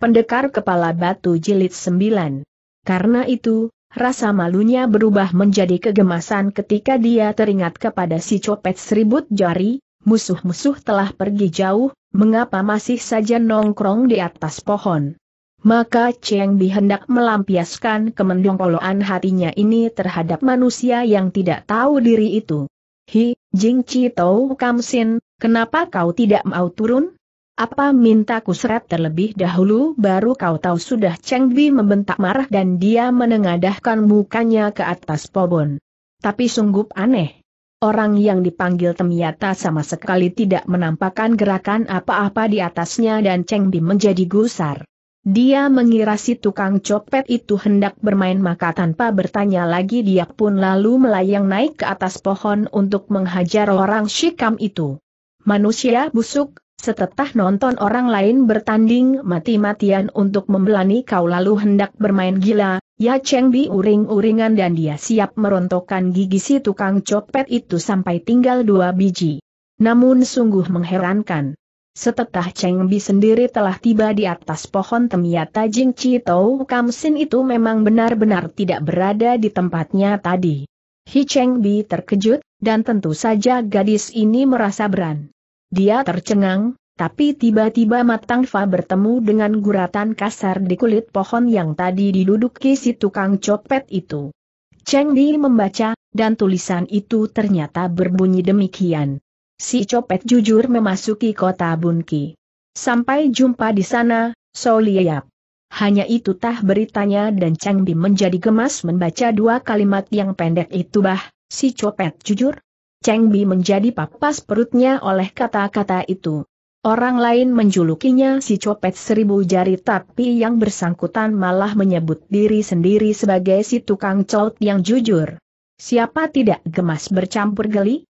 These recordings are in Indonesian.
Pendekar Kepala Batu Jilid 9. Karena itu, rasa malunya berubah menjadi kegemasan ketika dia teringat kepada si copet seribut jari, musuh-musuh telah pergi jauh, mengapa masih saja nongkrong di atas pohon. Maka Cheng Bi melampiaskan kemendongkoloan hatinya ini terhadap manusia yang tidak tahu diri itu. Hi, Jing Chi Tau Kam Sin, kenapa kau tidak mau turun? Apa minta kuseret terlebih dahulu baru kau tahu sudah Cheng Bi membentak marah dan dia menengadahkan mukanya ke atas pohon. Tapi sungguh aneh. Orang yang dipanggil Temiata sama sekali tidak menampakkan gerakan apa-apa di atasnya dan Cheng Bi menjadi gusar. Dia mengira si tukang copet itu hendak bermain maka tanpa bertanya lagi dia pun lalu melayang naik ke atas pohon untuk menghajar orang Shikam itu. Manusia busuk, Setetah nonton orang lain bertanding mati-matian untuk membelani kau lalu hendak bermain gila, ya Cheng Bi uring-uringan dan dia siap merontokkan gigi si tukang copet itu sampai tinggal dua biji. Namun sungguh mengherankan. Setetah Cheng Bi sendiri telah tiba di atas pohon temiata Jing Chi Tau Kam Sin itu memang benar-benar tidak berada di tempatnya tadi. Hi Cheng Bi terkejut, dan tentu saja gadis ini merasa beran. Dia tercengang, tapi tiba-tiba Matangfa bertemu dengan guratan kasar di kulit pohon yang tadi diduduki si tukang copet itu. Cheng Di membaca, dan tulisan itu ternyata berbunyi demikian. Si copet jujur memasuki kota Bunki. Sampai jumpa di sana, Soliap. Hanya itu tah beritanya dan Cheng Di menjadi gemas membaca dua kalimat yang pendek itu bah, si copet jujur, Cheng Bi menjadi papas perutnya oleh kata-kata itu. Orang lain menjulukinya si copet seribu jari tapi yang bersangkutan malah menyebut diri sendiri sebagai si tukang colt yang jujur. Siapa tidak gemas bercampur geli?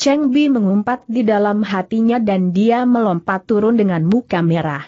Cheng Bi mengumpat di dalam hatinya dan dia melompat turun dengan muka merah.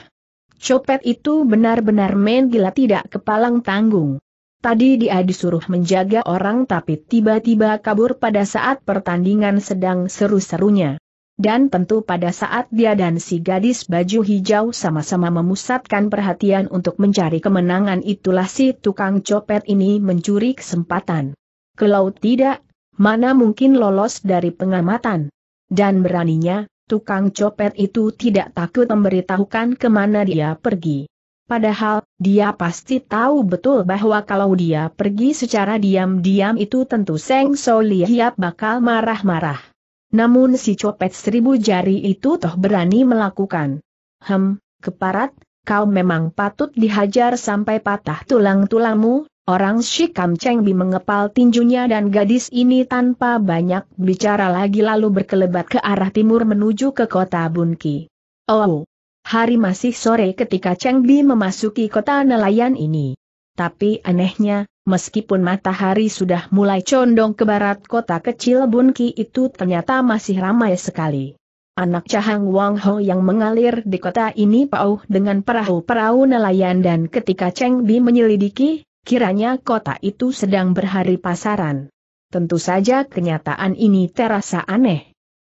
Copet itu benar-benar main gila tidak kepalang tanggung. Tadi dia disuruh menjaga orang tapi tiba-tiba kabur pada saat pertandingan sedang seru-serunya. Dan tentu pada saat dia dan si gadis baju hijau sama-sama memusatkan perhatian untuk mencari kemenangan itulah si tukang copet ini mencuri kesempatan. Kalau tidak, mana mungkin lolos dari pengamatan. Dan beraninya, tukang copet itu tidak takut memberitahukan kemana dia pergi. Padahal, dia pasti tahu betul bahwa kalau dia pergi secara diam-diam itu tentu Seng So bakal marah-marah. Namun si copet seribu jari itu toh berani melakukan. Hem, keparat, kau memang patut dihajar sampai patah tulang-tulangmu, orang Shikam Cheng Bi mengepal tinjunya dan gadis ini tanpa banyak bicara lagi lalu berkelebat ke arah timur menuju ke kota Bunki. Oh, Hari masih sore ketika Cheng Bi memasuki kota nelayan ini. Tapi anehnya, meskipun matahari sudah mulai condong ke barat kota kecil Bunki itu ternyata masih ramai sekali. Anak Cahang Wang Ho yang mengalir di kota ini pauh dengan perahu-perahu nelayan dan ketika Cheng Bi menyelidiki, kiranya kota itu sedang berhari pasaran. Tentu saja kenyataan ini terasa aneh.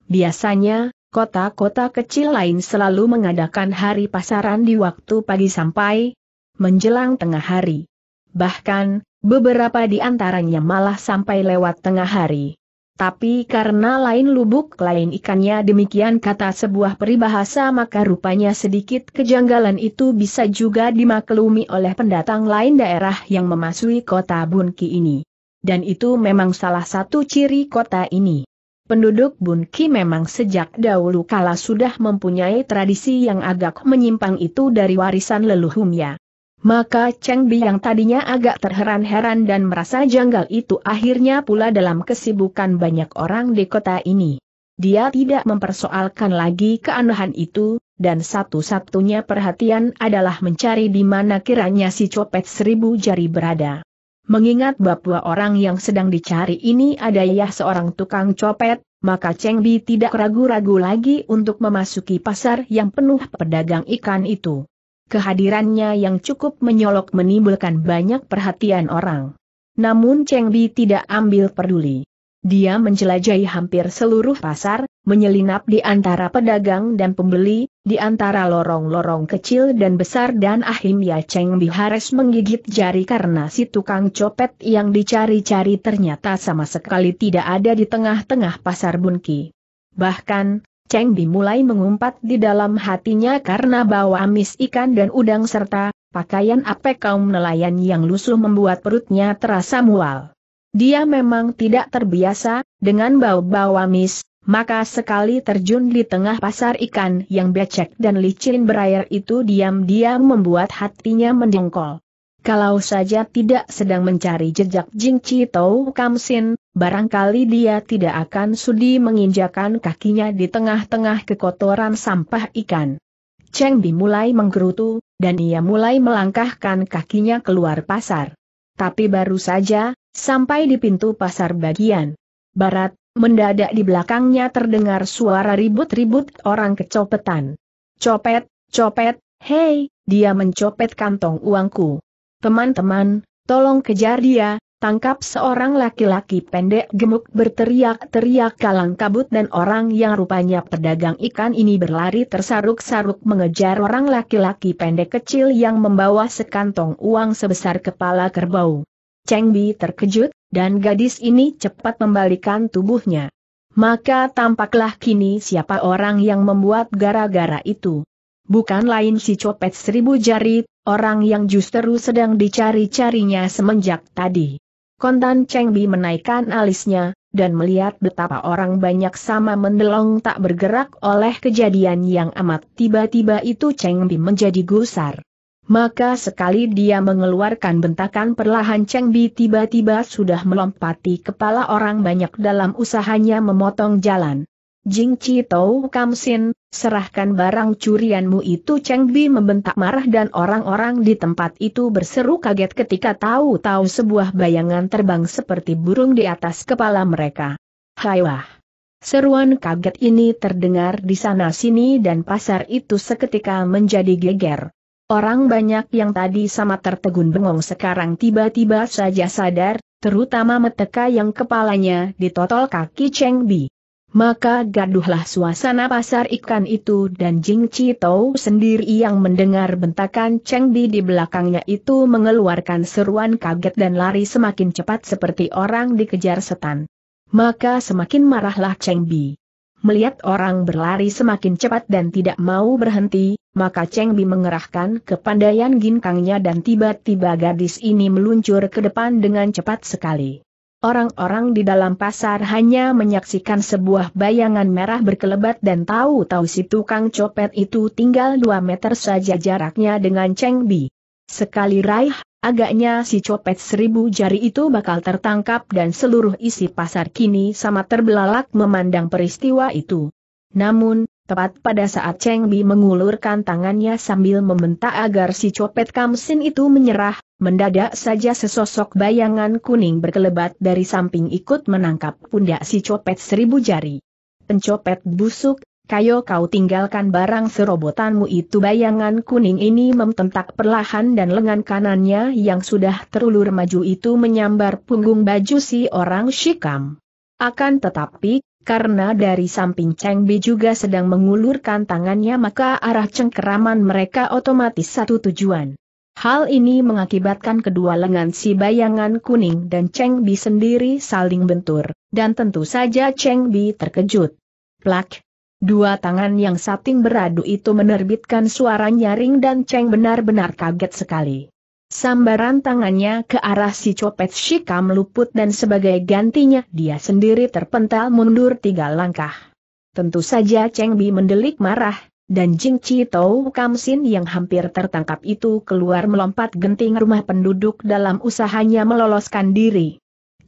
Biasanya, kota-kota kecil lain selalu mengadakan hari pasaran di waktu pagi sampai menjelang tengah hari. Bahkan, beberapa di antaranya malah sampai lewat tengah hari. Tapi karena lain lubuk lain ikannya demikian kata sebuah peribahasa maka rupanya sedikit kejanggalan itu bisa juga dimaklumi oleh pendatang lain daerah yang memasuki kota Bunki ini. Dan itu memang salah satu ciri kota ini. Penduduk Bunki memang sejak dahulu kala sudah mempunyai tradisi yang agak menyimpang itu dari warisan leluhurnya. Maka Cheng Bi yang tadinya agak terheran-heran dan merasa janggal itu akhirnya pula dalam kesibukan banyak orang di kota ini. Dia tidak mempersoalkan lagi keanehan itu, dan satu-satunya perhatian adalah mencari di mana kiranya si copet seribu jari berada. Mengingat bahwa orang yang sedang dicari ini adalah seorang tukang copet, maka Cheng Bi tidak ragu-ragu lagi untuk memasuki pasar yang penuh pedagang ikan itu. Kehadirannya yang cukup menyolok menimbulkan banyak perhatian orang. Namun Cheng Bi tidak ambil peduli. Dia menjelajahi hampir seluruh pasar, menyelinap di antara pedagang dan pembeli, di antara lorong-lorong kecil dan besar dan akhirnya Cheng Bihares menggigit jari karena si tukang copet yang dicari-cari ternyata sama sekali tidak ada di tengah-tengah pasar Bunki. Bahkan, Cheng Bi mulai mengumpat di dalam hatinya karena bawa amis ikan dan udang serta pakaian apek kaum nelayan yang lusuh membuat perutnya terasa mual. Dia memang tidak terbiasa, dengan bau-bau amis, maka sekali terjun di tengah pasar ikan yang becek dan licin berair itu diam-diam membuat hatinya mendongkol. Kalau saja tidak sedang mencari jejak Jing Chi Kam Kamsin, barangkali dia tidak akan sudi menginjakan kakinya di tengah-tengah kekotoran sampah ikan. Cheng Bi mulai menggerutu, dan ia mulai melangkahkan kakinya keluar pasar. Tapi baru saja, Sampai di pintu pasar bagian barat, mendadak di belakangnya terdengar suara ribut-ribut orang kecopetan. Copet, copet, hei, dia mencopet kantong uangku. Teman-teman, tolong kejar dia, tangkap seorang laki-laki pendek gemuk berteriak-teriak kalang kabut dan orang yang rupanya pedagang ikan ini berlari tersaruk-saruk mengejar orang laki-laki pendek kecil yang membawa sekantong uang sebesar kepala kerbau. Cheng Bi terkejut, dan gadis ini cepat membalikan tubuhnya. Maka tampaklah kini siapa orang yang membuat gara-gara itu. Bukan lain si copet seribu jari, orang yang justru sedang dicari-carinya semenjak tadi. Kontan Cheng Bi menaikkan alisnya, dan melihat betapa orang banyak sama mendelong tak bergerak oleh kejadian yang amat tiba-tiba itu Cheng Bi menjadi gusar. Maka sekali dia mengeluarkan bentakan perlahan Cheng Bi tiba-tiba sudah melompati kepala orang banyak dalam usahanya memotong jalan. Jing Chi Tau Kam Sin, serahkan barang curianmu itu Cheng Bi membentak marah dan orang-orang di tempat itu berseru kaget ketika tahu-tahu sebuah bayangan terbang seperti burung di atas kepala mereka. Hai wah! Seruan kaget ini terdengar di sana-sini dan pasar itu seketika menjadi geger. Orang banyak yang tadi sama tertegun bengong sekarang tiba-tiba saja sadar, terutama meteka yang kepalanya ditotol kaki Cheng Bi. Maka gaduhlah suasana pasar ikan itu dan Jing Chi Tau sendiri yang mendengar bentakan Cheng Bi di belakangnya itu mengeluarkan seruan kaget dan lari semakin cepat seperti orang dikejar setan. Maka semakin marahlah Cheng Bi. Melihat orang berlari semakin cepat dan tidak mau berhenti, maka Cheng Bi mengerahkan kepandaian ginkangnya dan tiba-tiba gadis ini meluncur ke depan dengan cepat sekali. Orang-orang di dalam pasar hanya menyaksikan sebuah bayangan merah berkelebat dan tahu-tahu si tukang copet itu tinggal 2 meter saja jaraknya dengan Cheng Bi. Sekali raih, Agaknya si copet seribu jari itu bakal tertangkap dan seluruh isi pasar kini sama terbelalak memandang peristiwa itu. Namun, tepat pada saat Cheng Bi mengulurkan tangannya sambil membentak agar si copet kamsin itu menyerah, mendadak saja sesosok bayangan kuning berkelebat dari samping ikut menangkap pundak si copet seribu jari. Pencopet busuk, kayo kau tinggalkan barang serobotanmu itu bayangan kuning ini memtentak perlahan dan lengan kanannya yang sudah terulur maju itu menyambar punggung baju si orang Shikam. Akan tetapi, karena dari samping Cheng Bi juga sedang mengulurkan tangannya maka arah cengkeraman mereka otomatis satu tujuan. Hal ini mengakibatkan kedua lengan si bayangan kuning dan Cheng Bi sendiri saling bentur, dan tentu saja Cheng Bi terkejut. Plak, Dua tangan yang sating beradu itu menerbitkan suara nyaring dan Cheng benar-benar kaget sekali. Sambaran tangannya ke arah si copet Shika meluput dan sebagai gantinya dia sendiri terpental mundur tiga langkah. Tentu saja Cheng Bi mendelik marah, dan Jing Chi Tou Kamsin yang hampir tertangkap itu keluar melompat genting rumah penduduk dalam usahanya meloloskan diri.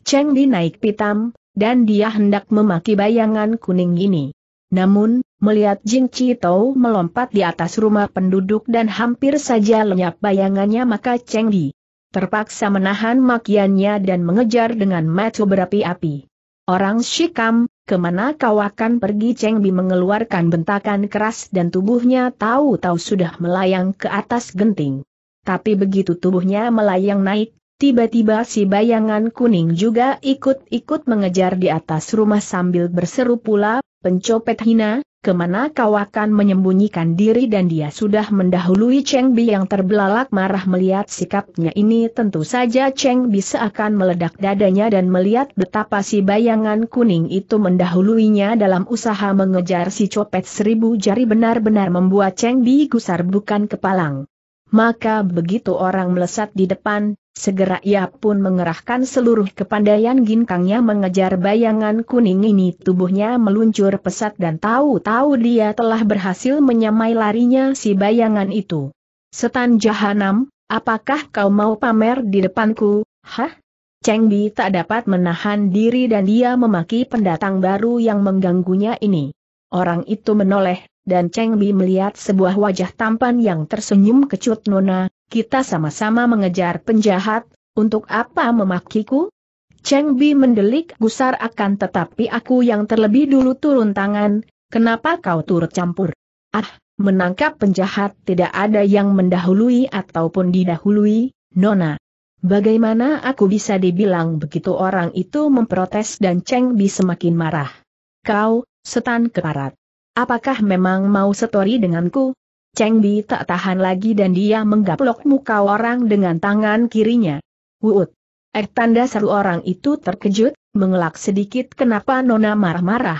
Cheng Bi naik pitam, dan dia hendak memaki bayangan kuning ini. Namun, melihat Jing Chitou melompat di atas rumah penduduk dan hampir saja lenyap bayangannya maka Cheng Di terpaksa menahan makiannya dan mengejar dengan mata berapi-api. Orang Shikam, kemana kau akan pergi Cheng Bi mengeluarkan bentakan keras dan tubuhnya tahu-tahu sudah melayang ke atas genting. Tapi begitu tubuhnya melayang naik, tiba-tiba si bayangan kuning juga ikut-ikut mengejar di atas rumah sambil berseru pula, Pencopet hina, kemana kau akan menyembunyikan diri dan dia sudah mendahului Cheng Bi yang terbelalak marah melihat sikapnya ini tentu saja Cheng Bi seakan meledak dadanya dan melihat betapa si bayangan kuning itu mendahuluinya dalam usaha mengejar si copet seribu jari benar-benar membuat Cheng Bi gusar bukan kepalang. Maka begitu orang melesat di depan, Segera ia pun mengerahkan seluruh kepandaian ginkangnya mengejar bayangan kuning ini tubuhnya meluncur pesat dan tahu-tahu dia telah berhasil menyamai larinya si bayangan itu. Setan Jahanam, apakah kau mau pamer di depanku, hah? Cheng Bi tak dapat menahan diri dan dia memaki pendatang baru yang mengganggunya ini. Orang itu menoleh, dan Cheng Bi melihat sebuah wajah tampan yang tersenyum kecut nona, kita sama-sama mengejar penjahat, untuk apa memakiku? Cheng Bi mendelik gusar akan tetapi aku yang terlebih dulu turun tangan, kenapa kau turut campur? Ah, menangkap penjahat tidak ada yang mendahului ataupun didahului, Nona. Bagaimana aku bisa dibilang begitu orang itu memprotes dan Cheng Bi semakin marah. Kau, setan keparat. Apakah memang mau setori denganku? Cheng Bi tak tahan lagi dan dia menggaplok muka orang dengan tangan kirinya. Wuut. Ek eh, tanda seru orang itu terkejut, mengelak sedikit kenapa Nona marah-marah.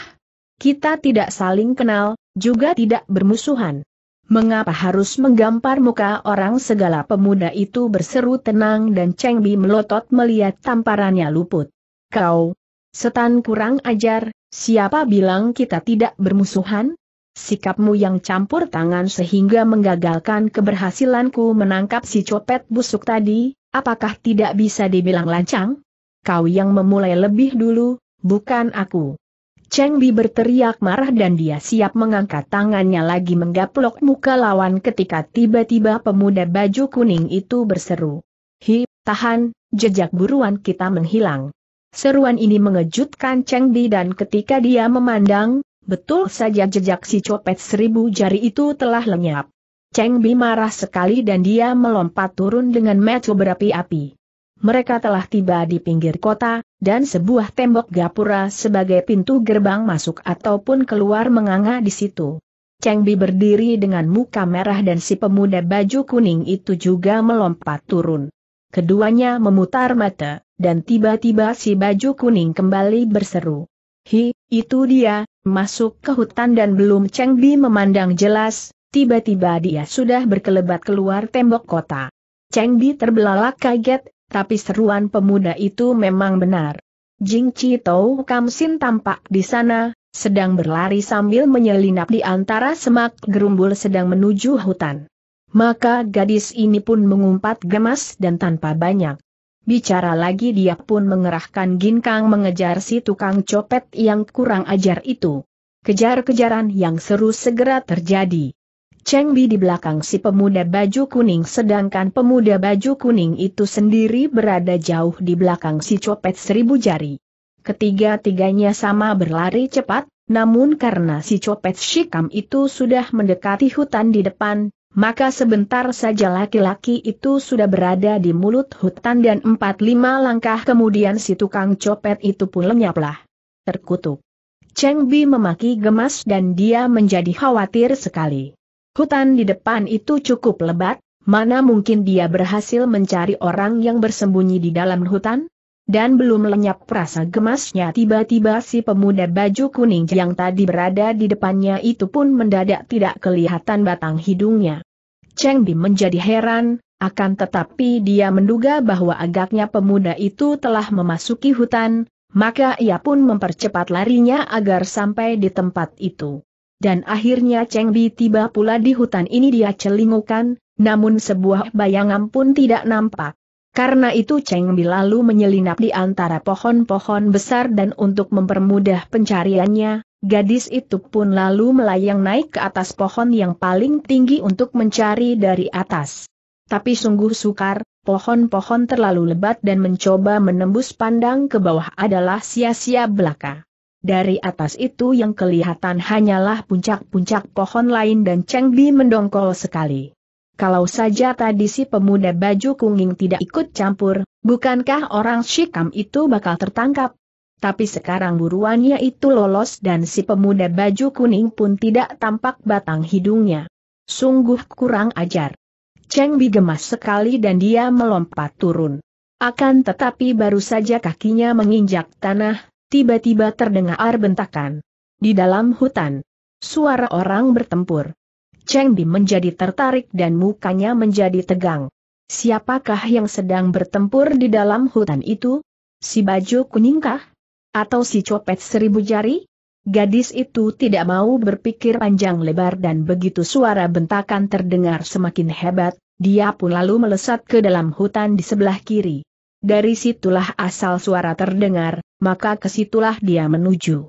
Kita tidak saling kenal, juga tidak bermusuhan. Mengapa harus menggampar muka orang segala pemuda itu berseru tenang dan Cheng Bi melotot melihat tamparannya luput. Kau, setan kurang ajar, siapa bilang kita tidak bermusuhan? Sikapmu yang campur tangan sehingga menggagalkan keberhasilanku menangkap si copet busuk tadi, apakah tidak bisa dibilang lancang? Kau yang memulai lebih dulu, bukan aku. Cheng Bi berteriak marah dan dia siap mengangkat tangannya lagi menggaplok muka lawan ketika tiba-tiba pemuda baju kuning itu berseru. Hi, tahan, jejak buruan kita menghilang. Seruan ini mengejutkan Cheng Bi dan ketika dia memandang, Betul saja jejak si copet seribu jari itu telah lenyap. Cheng Bi marah sekali dan dia melompat turun dengan metu berapi-api. Mereka telah tiba di pinggir kota, dan sebuah tembok gapura sebagai pintu gerbang masuk ataupun keluar menganga di situ. Cheng Bi berdiri dengan muka merah dan si pemuda baju kuning itu juga melompat turun. Keduanya memutar mata, dan tiba-tiba si baju kuning kembali berseru. Hi, itu dia, masuk ke hutan dan belum Cheng Bi memandang jelas, tiba-tiba dia sudah berkelebat keluar tembok kota. Cheng Bi terbelalak kaget, tapi seruan pemuda itu memang benar. Jing Chi Tou Kam Sin tampak di sana, sedang berlari sambil menyelinap di antara semak gerumbul sedang menuju hutan. Maka gadis ini pun mengumpat gemas dan tanpa banyak Bicara lagi dia pun mengerahkan ginkang mengejar si tukang copet yang kurang ajar itu. Kejar-kejaran yang seru segera terjadi. Cheng Bi di belakang si pemuda baju kuning sedangkan pemuda baju kuning itu sendiri berada jauh di belakang si copet seribu jari. Ketiga-tiganya sama berlari cepat, namun karena si copet Shikam itu sudah mendekati hutan di depan, maka sebentar saja laki-laki itu sudah berada di mulut hutan dan empat lima langkah kemudian si tukang copet itu pun lenyaplah. Terkutuk. Cheng Bi memaki gemas dan dia menjadi khawatir sekali. Hutan di depan itu cukup lebat, mana mungkin dia berhasil mencari orang yang bersembunyi di dalam hutan? dan belum lenyap rasa gemasnya tiba-tiba si pemuda baju kuning yang tadi berada di depannya itu pun mendadak tidak kelihatan batang hidungnya. Cheng Bi menjadi heran, akan tetapi dia menduga bahwa agaknya pemuda itu telah memasuki hutan, maka ia pun mempercepat larinya agar sampai di tempat itu. Dan akhirnya Cheng Bi tiba pula di hutan ini dia celingukan, namun sebuah bayangan pun tidak nampak. Karena itu Cheng Bi lalu menyelinap di antara pohon-pohon besar dan untuk mempermudah pencariannya, gadis itu pun lalu melayang naik ke atas pohon yang paling tinggi untuk mencari dari atas. Tapi sungguh sukar, pohon-pohon terlalu lebat dan mencoba menembus pandang ke bawah adalah sia-sia belaka. Dari atas itu yang kelihatan hanyalah puncak-puncak pohon lain dan Cheng Bi mendongkol sekali kalau saja tadi si pemuda baju kuning tidak ikut campur, bukankah orang Shikam itu bakal tertangkap? Tapi sekarang buruannya itu lolos dan si pemuda baju kuning pun tidak tampak batang hidungnya. Sungguh kurang ajar. Cheng Bi gemas sekali dan dia melompat turun. Akan tetapi baru saja kakinya menginjak tanah, tiba-tiba terdengar bentakan. Di dalam hutan, suara orang bertempur. Cheng Bi menjadi tertarik dan mukanya menjadi tegang. Siapakah yang sedang bertempur di dalam hutan itu? Si baju kuningkah? Atau si copet seribu jari? Gadis itu tidak mau berpikir panjang lebar dan begitu suara bentakan terdengar semakin hebat, dia pun lalu melesat ke dalam hutan di sebelah kiri. Dari situlah asal suara terdengar, maka kesitulah dia menuju.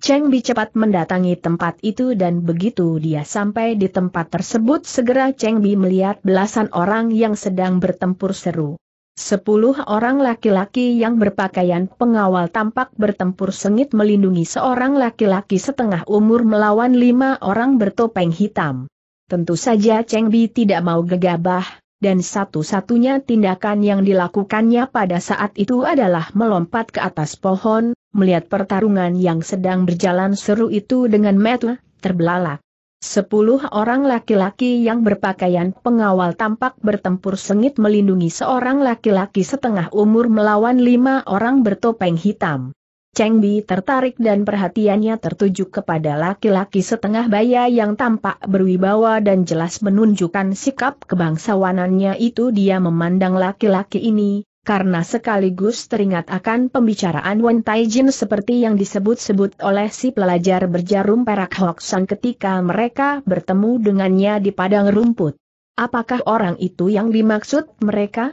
Cheng Bi cepat mendatangi tempat itu dan begitu dia sampai di tempat tersebut segera Cheng Bi melihat belasan orang yang sedang bertempur seru. Sepuluh orang laki-laki yang berpakaian pengawal tampak bertempur sengit melindungi seorang laki-laki setengah umur melawan lima orang bertopeng hitam. Tentu saja Cheng Bi tidak mau gegabah, dan satu-satunya tindakan yang dilakukannya pada saat itu adalah melompat ke atas pohon, melihat pertarungan yang sedang berjalan seru itu dengan metu, terbelalak. Sepuluh orang laki-laki yang berpakaian pengawal tampak bertempur sengit melindungi seorang laki-laki setengah umur melawan lima orang bertopeng hitam. Cheng Bi tertarik dan perhatiannya tertuju kepada laki-laki setengah baya yang tampak berwibawa dan jelas menunjukkan sikap kebangsawanannya itu dia memandang laki-laki ini, karena sekaligus teringat akan pembicaraan Wen Taijin seperti yang disebut-sebut oleh si pelajar berjarum perak Hoksang ketika mereka bertemu dengannya di padang rumput. Apakah orang itu yang dimaksud mereka?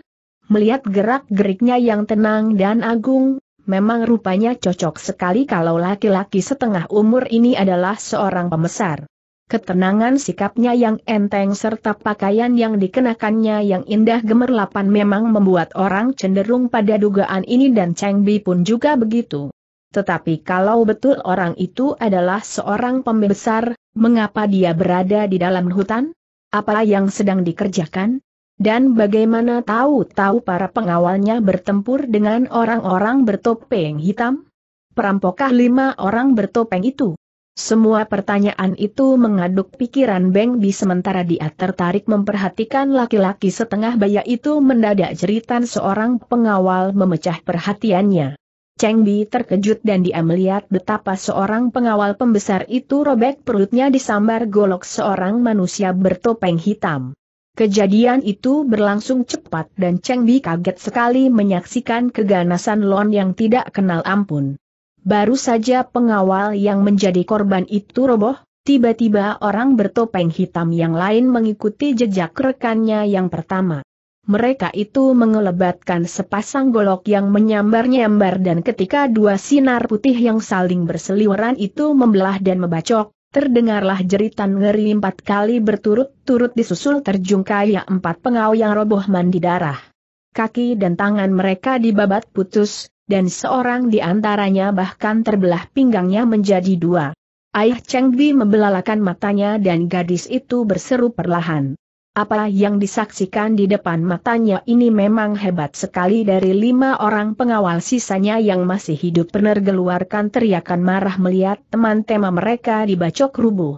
Melihat gerak-geriknya yang tenang dan agung, memang rupanya cocok sekali kalau laki-laki setengah umur ini adalah seorang pemesar. Ketenangan sikapnya yang enteng serta pakaian yang dikenakannya yang indah gemerlapan memang membuat orang cenderung pada dugaan ini dan Cheng Bi pun juga begitu. Tetapi kalau betul orang itu adalah seorang pembesar, mengapa dia berada di dalam hutan? Apa yang sedang dikerjakan? Dan bagaimana tahu-tahu para pengawalnya bertempur dengan orang-orang bertopeng hitam? Perampokah lima orang bertopeng itu? Semua pertanyaan itu mengaduk pikiran Beng Bi sementara dia tertarik memperhatikan laki-laki setengah baya itu mendadak jeritan seorang pengawal memecah perhatiannya. Cheng Bi terkejut dan dia melihat betapa seorang pengawal pembesar itu robek perutnya disambar golok seorang manusia bertopeng hitam. Kejadian itu berlangsung cepat dan Cheng Bi kaget sekali menyaksikan keganasan Lon yang tidak kenal ampun. Baru saja pengawal yang menjadi korban itu roboh, tiba-tiba orang bertopeng hitam yang lain mengikuti jejak rekannya yang pertama. Mereka itu mengelebatkan sepasang golok yang menyambar-nyambar dan ketika dua sinar putih yang saling berseliweran itu membelah dan membacok, Terdengarlah jeritan ngeri empat kali berturut-turut disusul terjung kaya empat pengau yang roboh mandi darah. Kaki dan tangan mereka dibabat putus, dan seorang di antaranya bahkan terbelah pinggangnya menjadi dua. Ayah Cheng Bi membelalakan matanya dan gadis itu berseru perlahan. Apa yang disaksikan di depan matanya ini memang hebat sekali dari lima orang pengawal sisanya yang masih hidup penergeluarkan teriakan marah melihat teman tema mereka dibacok rubuh.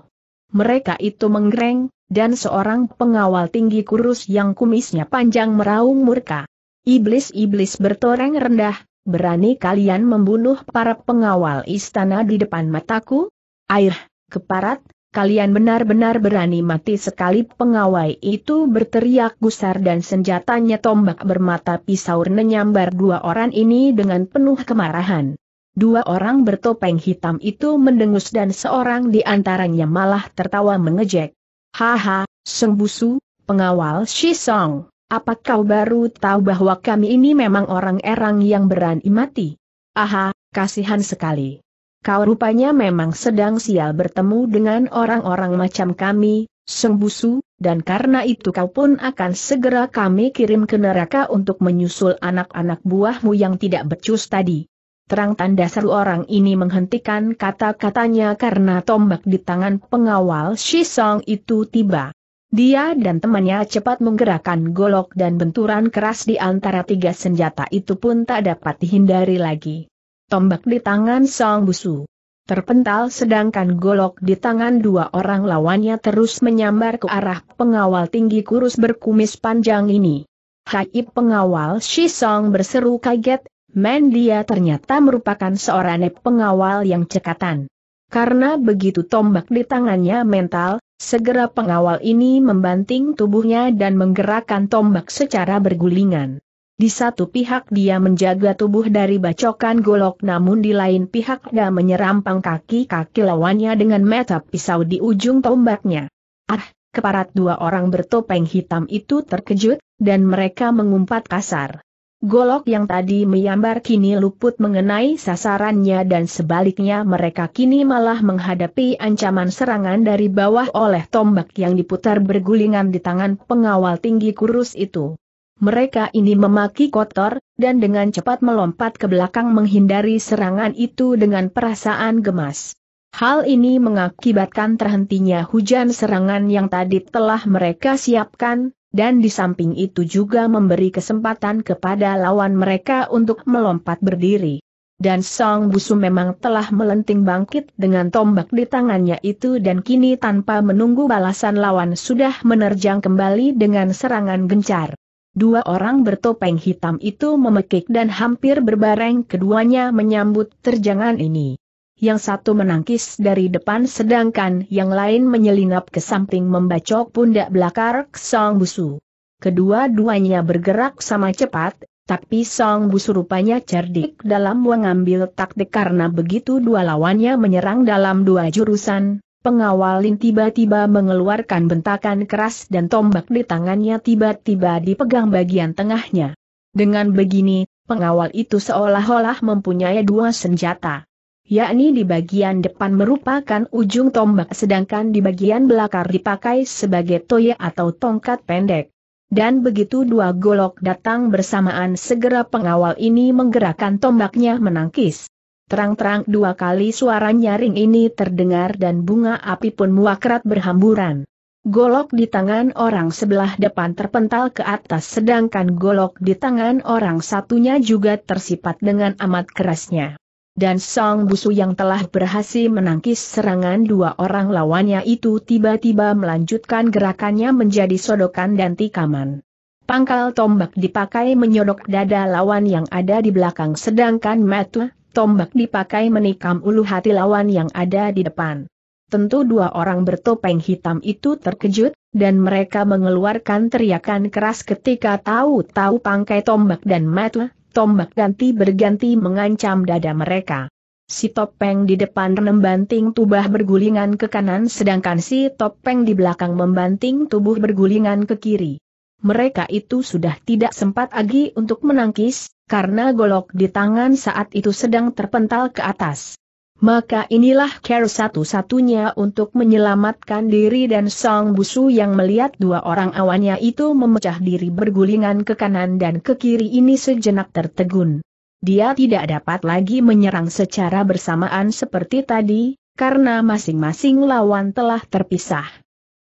Mereka itu menggereng, dan seorang pengawal tinggi kurus yang kumisnya panjang meraung murka. Iblis-iblis bertoreng rendah, berani kalian membunuh para pengawal istana di depan mataku? Air, keparat, kalian benar-benar berani mati sekali pengawai itu berteriak gusar dan senjatanya tombak bermata pisau menyambar dua orang ini dengan penuh kemarahan. Dua orang bertopeng hitam itu mendengus dan seorang di antaranya malah tertawa mengejek. Haha, sembusu, pengawal Shisong, apa kau baru tahu bahwa kami ini memang orang erang yang berani mati? Aha, kasihan sekali. Kau rupanya memang sedang sial bertemu dengan orang-orang macam kami, sembusu, dan karena itu kau pun akan segera kami kirim ke neraka untuk menyusul anak-anak buahmu yang tidak becus tadi. Terang tanda seru orang ini menghentikan kata-katanya karena tombak di tangan pengawal Shisong itu tiba. Dia dan temannya cepat menggerakkan golok dan benturan keras di antara tiga senjata itu pun tak dapat dihindari lagi tombak di tangan Song busu. Terpental sedangkan golok di tangan dua orang lawannya terus menyambar ke arah pengawal tinggi kurus berkumis panjang ini. Haib pengawal Shisong berseru kaget, men dia ternyata merupakan seorang pengawal yang cekatan. Karena begitu tombak di tangannya mental, segera pengawal ini membanting tubuhnya dan menggerakkan tombak secara bergulingan. Di satu pihak dia menjaga tubuh dari bacokan golok namun di lain pihak dia menyerampang kaki-kaki lawannya dengan mata pisau di ujung tombaknya. Ah, keparat dua orang bertopeng hitam itu terkejut, dan mereka mengumpat kasar. Golok yang tadi menyambar kini luput mengenai sasarannya dan sebaliknya mereka kini malah menghadapi ancaman serangan dari bawah oleh tombak yang diputar bergulingan di tangan pengawal tinggi kurus itu. Mereka ini memaki kotor, dan dengan cepat melompat ke belakang menghindari serangan itu dengan perasaan gemas. Hal ini mengakibatkan terhentinya hujan serangan yang tadi telah mereka siapkan, dan di samping itu juga memberi kesempatan kepada lawan mereka untuk melompat berdiri. Dan Song Busu memang telah melenting bangkit dengan tombak di tangannya itu dan kini tanpa menunggu balasan lawan sudah menerjang kembali dengan serangan gencar. Dua orang bertopeng hitam itu memekik dan hampir berbareng keduanya menyambut terjangan ini. Yang satu menangkis dari depan sedangkan yang lain menyelinap ke samping membacok pundak belakar Song Busu. Kedua-duanya bergerak sama cepat, tapi Song Busu rupanya cerdik dalam mengambil taktik karena begitu dua lawannya menyerang dalam dua jurusan, Pengawal Lin tiba-tiba mengeluarkan bentakan keras dan tombak di tangannya tiba-tiba dipegang bagian tengahnya. Dengan begini, pengawal itu seolah-olah mempunyai dua senjata. Yakni di bagian depan merupakan ujung tombak sedangkan di bagian belakang dipakai sebagai toya atau tongkat pendek. Dan begitu dua golok datang bersamaan segera pengawal ini menggerakkan tombaknya menangkis. Terang-terang dua kali suara nyaring ini terdengar dan bunga api pun muakrat berhamburan. Golok di tangan orang sebelah depan terpental ke atas sedangkan golok di tangan orang satunya juga tersipat dengan amat kerasnya. Dan Song Busu yang telah berhasil menangkis serangan dua orang lawannya itu tiba-tiba melanjutkan gerakannya menjadi sodokan dan tikaman. Pangkal tombak dipakai menyodok dada lawan yang ada di belakang sedangkan Matu Tombak dipakai menikam ulu hati lawan yang ada di depan. Tentu dua orang bertopeng hitam itu terkejut, dan mereka mengeluarkan teriakan keras ketika tahu-tahu pangkai tombak dan mata, tombak ganti berganti mengancam dada mereka. Si topeng di depan membanting tubuh bergulingan ke kanan sedangkan si topeng di belakang membanting tubuh bergulingan ke kiri mereka itu sudah tidak sempat lagi untuk menangkis, karena golok di tangan saat itu sedang terpental ke atas. Maka inilah care satu-satunya untuk menyelamatkan diri dan Song Busu yang melihat dua orang awannya itu memecah diri bergulingan ke kanan dan ke kiri ini sejenak tertegun. Dia tidak dapat lagi menyerang secara bersamaan seperti tadi, karena masing-masing lawan telah terpisah.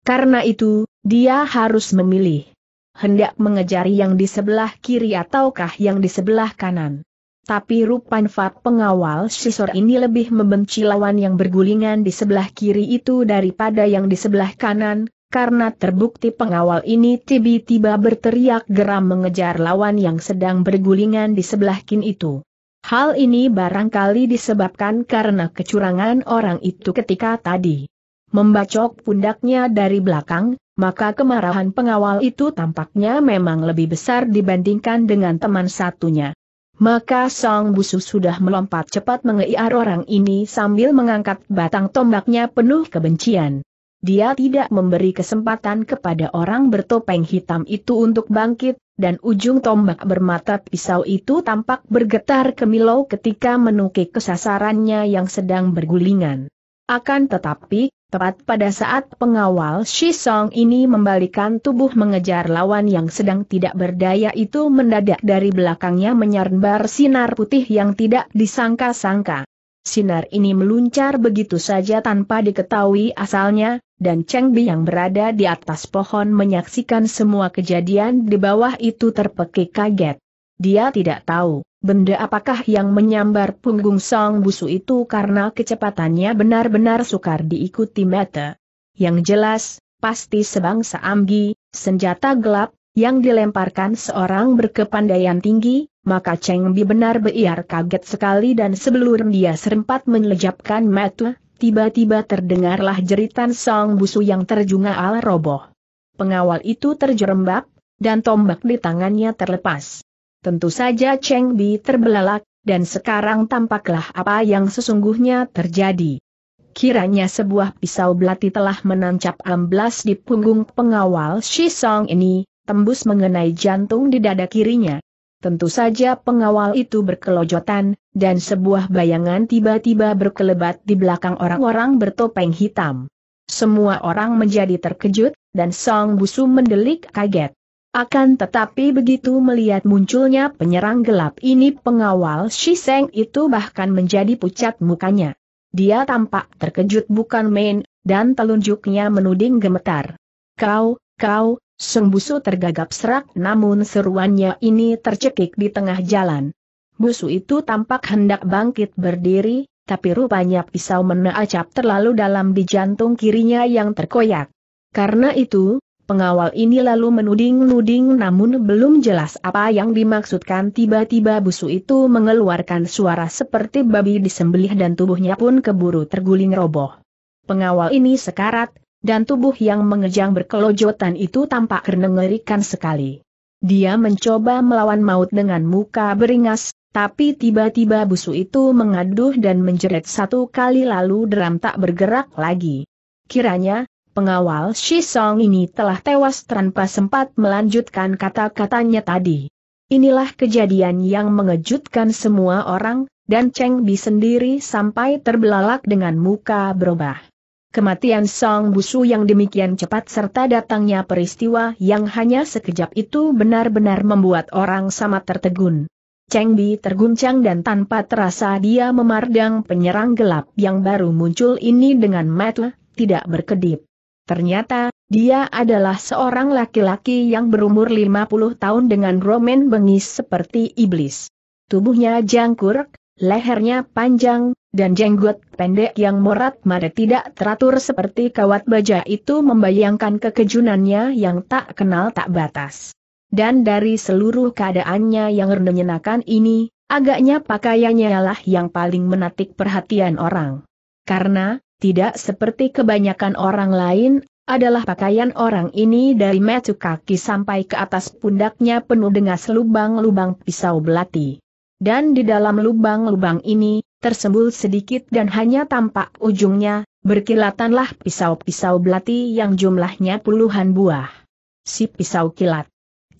Karena itu, dia harus memilih hendak mengejar yang di sebelah kiri ataukah yang di sebelah kanan. Tapi Rupan Fat pengawal sisor ini lebih membenci lawan yang bergulingan di sebelah kiri itu daripada yang di sebelah kanan, karena terbukti pengawal ini tiba-tiba berteriak geram mengejar lawan yang sedang bergulingan di sebelah kin itu. Hal ini barangkali disebabkan karena kecurangan orang itu ketika tadi membacok pundaknya dari belakang, maka kemarahan pengawal itu tampaknya memang lebih besar dibandingkan dengan teman satunya. Maka Song Busu sudah melompat cepat mengeiar orang ini sambil mengangkat batang tombaknya penuh kebencian. Dia tidak memberi kesempatan kepada orang bertopeng hitam itu untuk bangkit, dan ujung tombak bermata pisau itu tampak bergetar kemilau ketika menukik kesasarannya yang sedang bergulingan. Akan tetapi, Tepat pada saat pengawal Shi Song ini membalikan tubuh mengejar lawan yang sedang tidak berdaya itu mendadak dari belakangnya menyerbar sinar putih yang tidak disangka-sangka. Sinar ini meluncar begitu saja tanpa diketahui asalnya, dan Cheng Bi yang berada di atas pohon menyaksikan semua kejadian di bawah itu terpekik kaget. Dia tidak tahu Benda apakah yang menyambar punggung Song Busu itu karena kecepatannya benar-benar sukar diikuti mata. Yang jelas, pasti sebangsa amgi, senjata gelap, yang dilemparkan seorang berkepandaian tinggi, maka Cheng Bi benar beiar kaget sekali dan sebelum dia serempat melejapkan mata, tiba-tiba terdengarlah jeritan Song Busu yang terjunga al roboh. Pengawal itu terjerembab, dan tombak di tangannya terlepas. Tentu saja Cheng Bi terbelalak, dan sekarang tampaklah apa yang sesungguhnya terjadi. Kiranya sebuah pisau belati telah menancap amblas di punggung pengawal Shi Song ini, tembus mengenai jantung di dada kirinya. Tentu saja pengawal itu berkelojotan, dan sebuah bayangan tiba-tiba berkelebat di belakang orang-orang bertopeng hitam. Semua orang menjadi terkejut, dan Song Busu mendelik kaget. Akan tetapi begitu melihat munculnya penyerang gelap ini pengawal Shiseng itu bahkan menjadi pucat mukanya. Dia tampak terkejut bukan main, dan telunjuknya menuding gemetar. Kau, kau, Sengbusu tergagap serak namun seruannya ini tercekik di tengah jalan. Busu itu tampak hendak bangkit berdiri, tapi rupanya pisau menaacap terlalu dalam di jantung kirinya yang terkoyak. Karena itu, Pengawal ini lalu menuding-nuding namun belum jelas apa yang dimaksudkan tiba-tiba busu itu mengeluarkan suara seperti babi disembelih dan tubuhnya pun keburu terguling roboh. Pengawal ini sekarat, dan tubuh yang mengejang berkelojotan itu tampak mengerikan sekali. Dia mencoba melawan maut dengan muka beringas, tapi tiba-tiba busu itu mengaduh dan menjerit satu kali lalu deram tak bergerak lagi. Kiranya, Pengawal Shi Song ini telah tewas tanpa sempat melanjutkan kata-katanya tadi. Inilah kejadian yang mengejutkan semua orang, dan Cheng Bi sendiri sampai terbelalak dengan muka berubah. Kematian Song Busu yang demikian cepat serta datangnya peristiwa yang hanya sekejap itu benar-benar membuat orang sama tertegun. Cheng Bi terguncang dan tanpa terasa dia memardang penyerang gelap yang baru muncul ini dengan mata tidak berkedip. Ternyata, dia adalah seorang laki-laki yang berumur 50 tahun dengan romen bengis seperti iblis. Tubuhnya jangkur, lehernya panjang, dan jenggot pendek yang morat mada tidak teratur seperti kawat baja itu membayangkan kekejunannya yang tak kenal tak batas. Dan dari seluruh keadaannya yang menyenangkan ini, agaknya pakaiannya lah yang paling menatik perhatian orang. Karena, tidak seperti kebanyakan orang lain, adalah pakaian orang ini dari metu kaki sampai ke atas pundaknya penuh dengan selubang-lubang pisau belati. Dan di dalam lubang-lubang ini, tersembul sedikit dan hanya tampak ujungnya, berkilatanlah pisau-pisau belati yang jumlahnya puluhan buah. Si pisau kilat.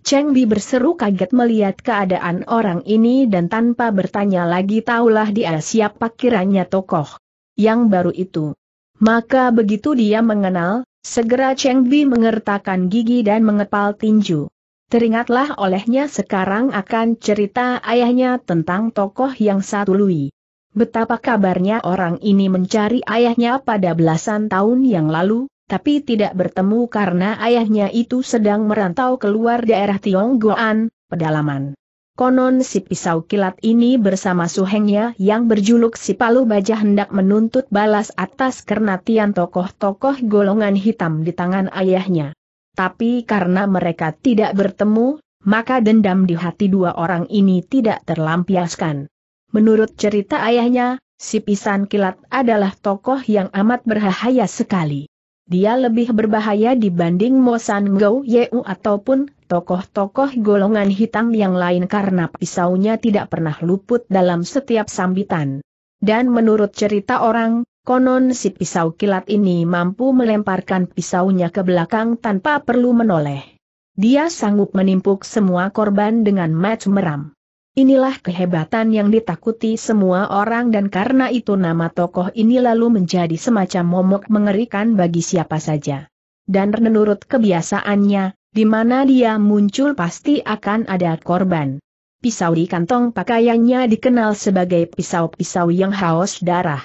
Cheng Bi berseru kaget melihat keadaan orang ini dan tanpa bertanya lagi taulah dia siapa kiranya tokoh yang baru itu. Maka begitu dia mengenal, segera Cheng Bi mengertakkan gigi dan mengepal tinju. Teringatlah olehnya sekarang akan cerita ayahnya tentang tokoh yang satu Lui. Betapa kabarnya orang ini mencari ayahnya pada belasan tahun yang lalu, tapi tidak bertemu karena ayahnya itu sedang merantau keluar daerah Tionggoan, pedalaman. Konon si pisau kilat ini bersama suhengnya yang berjuluk si palu baja hendak menuntut balas atas kernatian tokoh-tokoh golongan hitam di tangan ayahnya. Tapi karena mereka tidak bertemu, maka dendam di hati dua orang ini tidak terlampiaskan. Menurut cerita ayahnya, si pisan kilat adalah tokoh yang amat berbahaya sekali. Dia lebih berbahaya dibanding Mo San Gou Yeu ataupun tokoh-tokoh golongan hitam yang lain karena pisaunya tidak pernah luput dalam setiap sambitan. Dan menurut cerita orang, konon si pisau kilat ini mampu melemparkan pisaunya ke belakang tanpa perlu menoleh. Dia sanggup menimpuk semua korban dengan match meram. Inilah kehebatan yang ditakuti semua orang dan karena itu nama tokoh ini lalu menjadi semacam momok mengerikan bagi siapa saja. Dan menurut kebiasaannya, di mana dia muncul pasti akan ada korban. Pisau di kantong pakaiannya dikenal sebagai pisau-pisau yang haus darah.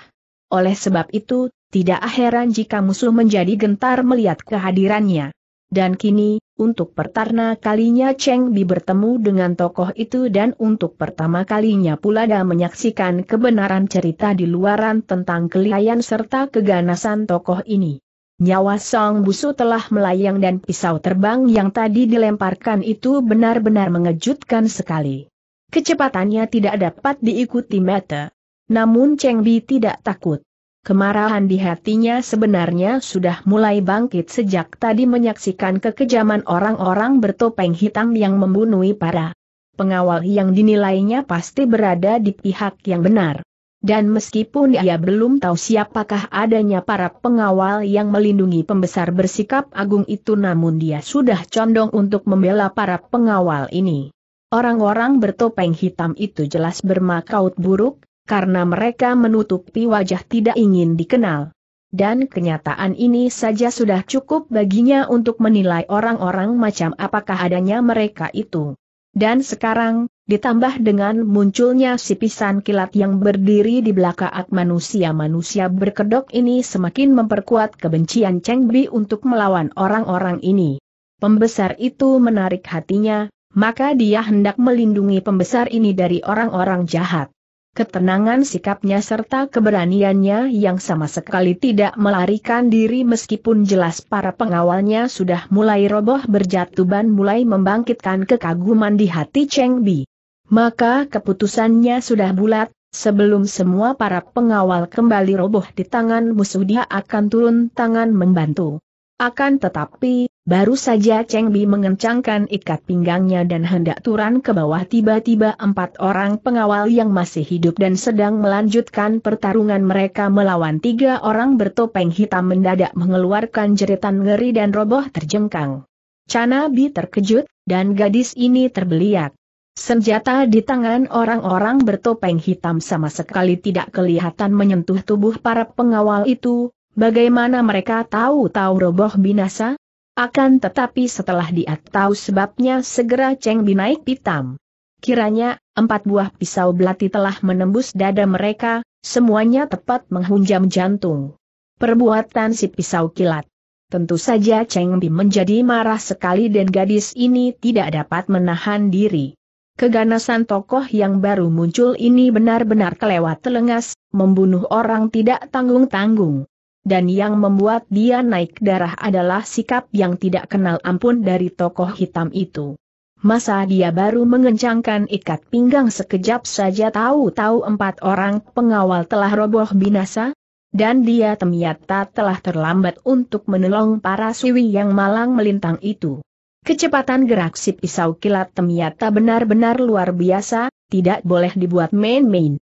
Oleh sebab itu, tidak heran jika musuh menjadi gentar melihat kehadirannya. Dan kini, untuk pertama kalinya Cheng Bi bertemu dengan tokoh itu dan untuk pertama kalinya pula dia menyaksikan kebenaran cerita di luaran tentang kelihayan serta keganasan tokoh ini. Nyawa Song Busu telah melayang dan pisau terbang yang tadi dilemparkan itu benar-benar mengejutkan sekali. Kecepatannya tidak dapat diikuti mata. Namun Cheng Bi tidak takut. Kemarahan di hatinya sebenarnya sudah mulai bangkit sejak tadi menyaksikan kekejaman orang-orang bertopeng hitam yang membunuh para pengawal yang dinilainya pasti berada di pihak yang benar. Dan meskipun ia belum tahu siapakah adanya para pengawal yang melindungi pembesar bersikap agung itu namun dia sudah condong untuk membela para pengawal ini. Orang-orang bertopeng hitam itu jelas bermakaut buruk, karena mereka menutupi wajah tidak ingin dikenal. Dan kenyataan ini saja sudah cukup baginya untuk menilai orang-orang macam apakah adanya mereka itu. Dan sekarang, ditambah dengan munculnya si pisan kilat yang berdiri di belakang manusia-manusia berkedok ini semakin memperkuat kebencian Cheng Bi untuk melawan orang-orang ini. Pembesar itu menarik hatinya, maka dia hendak melindungi pembesar ini dari orang-orang jahat. Ketenangan sikapnya serta keberaniannya yang sama sekali tidak melarikan diri meskipun jelas para pengawalnya sudah mulai roboh berjatuhan mulai membangkitkan kekaguman di hati Cheng Bi. Maka keputusannya sudah bulat, sebelum semua para pengawal kembali roboh di tangan musuh dia akan turun tangan membantu. Akan tetapi, baru saja Cheng Bi mengencangkan ikat pinggangnya dan hendak turun ke bawah tiba-tiba empat orang pengawal yang masih hidup dan sedang melanjutkan pertarungan mereka melawan tiga orang bertopeng hitam mendadak mengeluarkan jeritan ngeri dan roboh terjengkang. Cana Bi terkejut, dan gadis ini terbeliak. Senjata di tangan orang-orang bertopeng hitam sama sekali tidak kelihatan menyentuh tubuh para pengawal itu, bagaimana mereka tahu-tahu roboh binasa? Akan tetapi setelah dia tahu sebabnya segera Cheng Binaik pitam. Kiranya, empat buah pisau belati telah menembus dada mereka, semuanya tepat menghunjam jantung. Perbuatan si pisau kilat. Tentu saja Cheng Bi menjadi marah sekali dan gadis ini tidak dapat menahan diri. Keganasan tokoh yang baru muncul ini benar-benar kelewat telengas, membunuh orang tidak tanggung-tanggung. Dan yang membuat dia naik darah adalah sikap yang tidak kenal ampun dari tokoh hitam itu. Masa dia baru mengencangkan ikat pinggang sekejap saja tahu-tahu empat orang pengawal telah roboh binasa? Dan dia ternyata telah terlambat untuk menolong para siwi yang malang melintang itu. Kecepatan gerak si pisau kilat ternyata benar-benar luar biasa, tidak boleh dibuat main-main.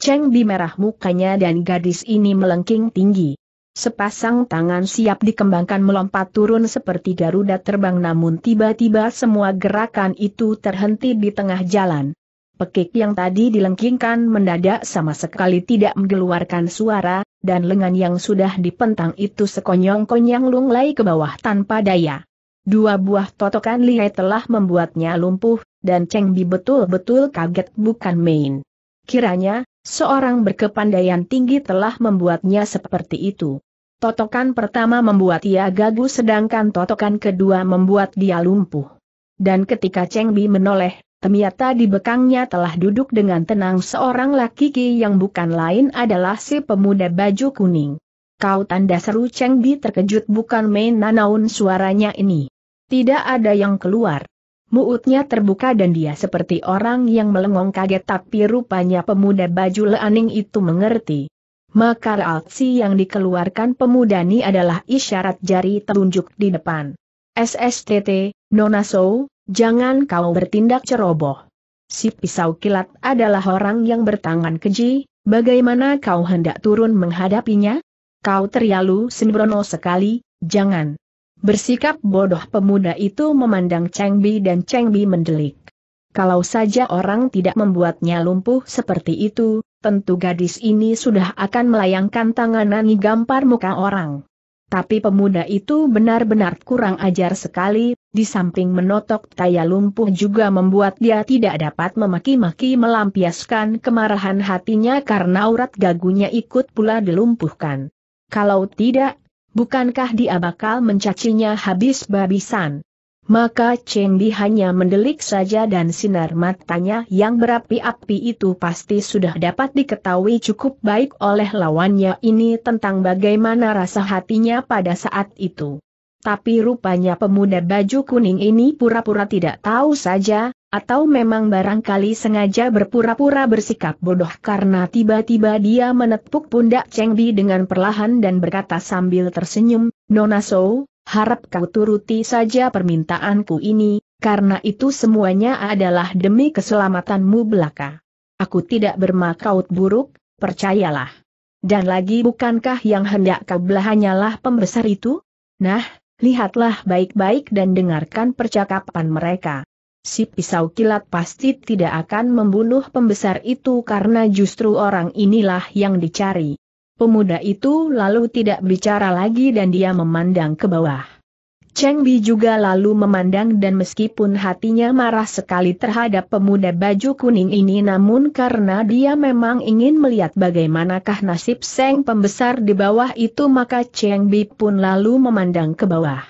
Cheng Bi merah mukanya dan gadis ini melengking tinggi. Sepasang tangan siap dikembangkan melompat turun seperti Garuda terbang namun tiba-tiba semua gerakan itu terhenti di tengah jalan. Pekik yang tadi dilengkingkan mendadak sama sekali tidak mengeluarkan suara, dan lengan yang sudah dipentang itu sekonyong konyong lunglai ke bawah tanpa daya. Dua buah totokan lihai telah membuatnya lumpuh, dan Cheng Bi betul-betul kaget bukan main. Kiranya, seorang berkepandaian tinggi telah membuatnya seperti itu. Totokan pertama membuat ia gagu sedangkan totokan kedua membuat dia lumpuh. Dan ketika Cheng Bi menoleh, Ternyata di bekangnya telah duduk dengan tenang seorang laki-laki yang bukan lain adalah si pemuda baju kuning. Kau tanda seru Cheng Bi terkejut bukan main nanaun suaranya ini. Tidak ada yang keluar. Muutnya terbuka dan dia seperti orang yang melengong kaget tapi rupanya pemuda baju leaning itu mengerti. Maka alci yang dikeluarkan pemuda ini adalah isyarat jari telunjuk di depan. SSTT, Nona so, jangan kau bertindak ceroboh. Si pisau kilat adalah orang yang bertangan keji, bagaimana kau hendak turun menghadapinya? Kau terlalu sembrono sekali, jangan. Bersikap bodoh pemuda itu memandang Cheng Bi dan Cheng Bi mendelik. Kalau saja orang tidak membuatnya lumpuh seperti itu, tentu gadis ini sudah akan melayangkan tanganannya gampar muka orang. Tapi pemuda itu benar-benar kurang ajar sekali, di samping menotok taya lumpuh juga membuat dia tidak dapat memaki-maki melampiaskan kemarahan hatinya karena urat gagunya ikut pula dilumpuhkan. Kalau tidak, Bukankah dia bakal mencacinya habis-babisan? Maka Cheng Di hanya mendelik saja dan sinar matanya yang berapi-api itu pasti sudah dapat diketahui cukup baik oleh lawannya ini tentang bagaimana rasa hatinya pada saat itu. Tapi rupanya pemuda baju kuning ini pura-pura tidak tahu saja, atau memang barangkali sengaja berpura-pura bersikap bodoh karena tiba-tiba dia menepuk pundak Cheng Bi dengan perlahan dan berkata sambil tersenyum, Nona So, harap kau turuti saja permintaanku ini, karena itu semuanya adalah demi keselamatanmu belaka. Aku tidak bermakaut buruk, percayalah. Dan lagi bukankah yang hendak kau belah hanyalah pembesar itu? Nah, lihatlah baik-baik dan dengarkan percakapan mereka si pisau kilat pasti tidak akan membunuh pembesar itu karena justru orang inilah yang dicari. Pemuda itu lalu tidak bicara lagi dan dia memandang ke bawah. Cheng Bi juga lalu memandang dan meskipun hatinya marah sekali terhadap pemuda baju kuning ini namun karena dia memang ingin melihat bagaimanakah nasib Seng pembesar di bawah itu maka Cheng Bi pun lalu memandang ke bawah.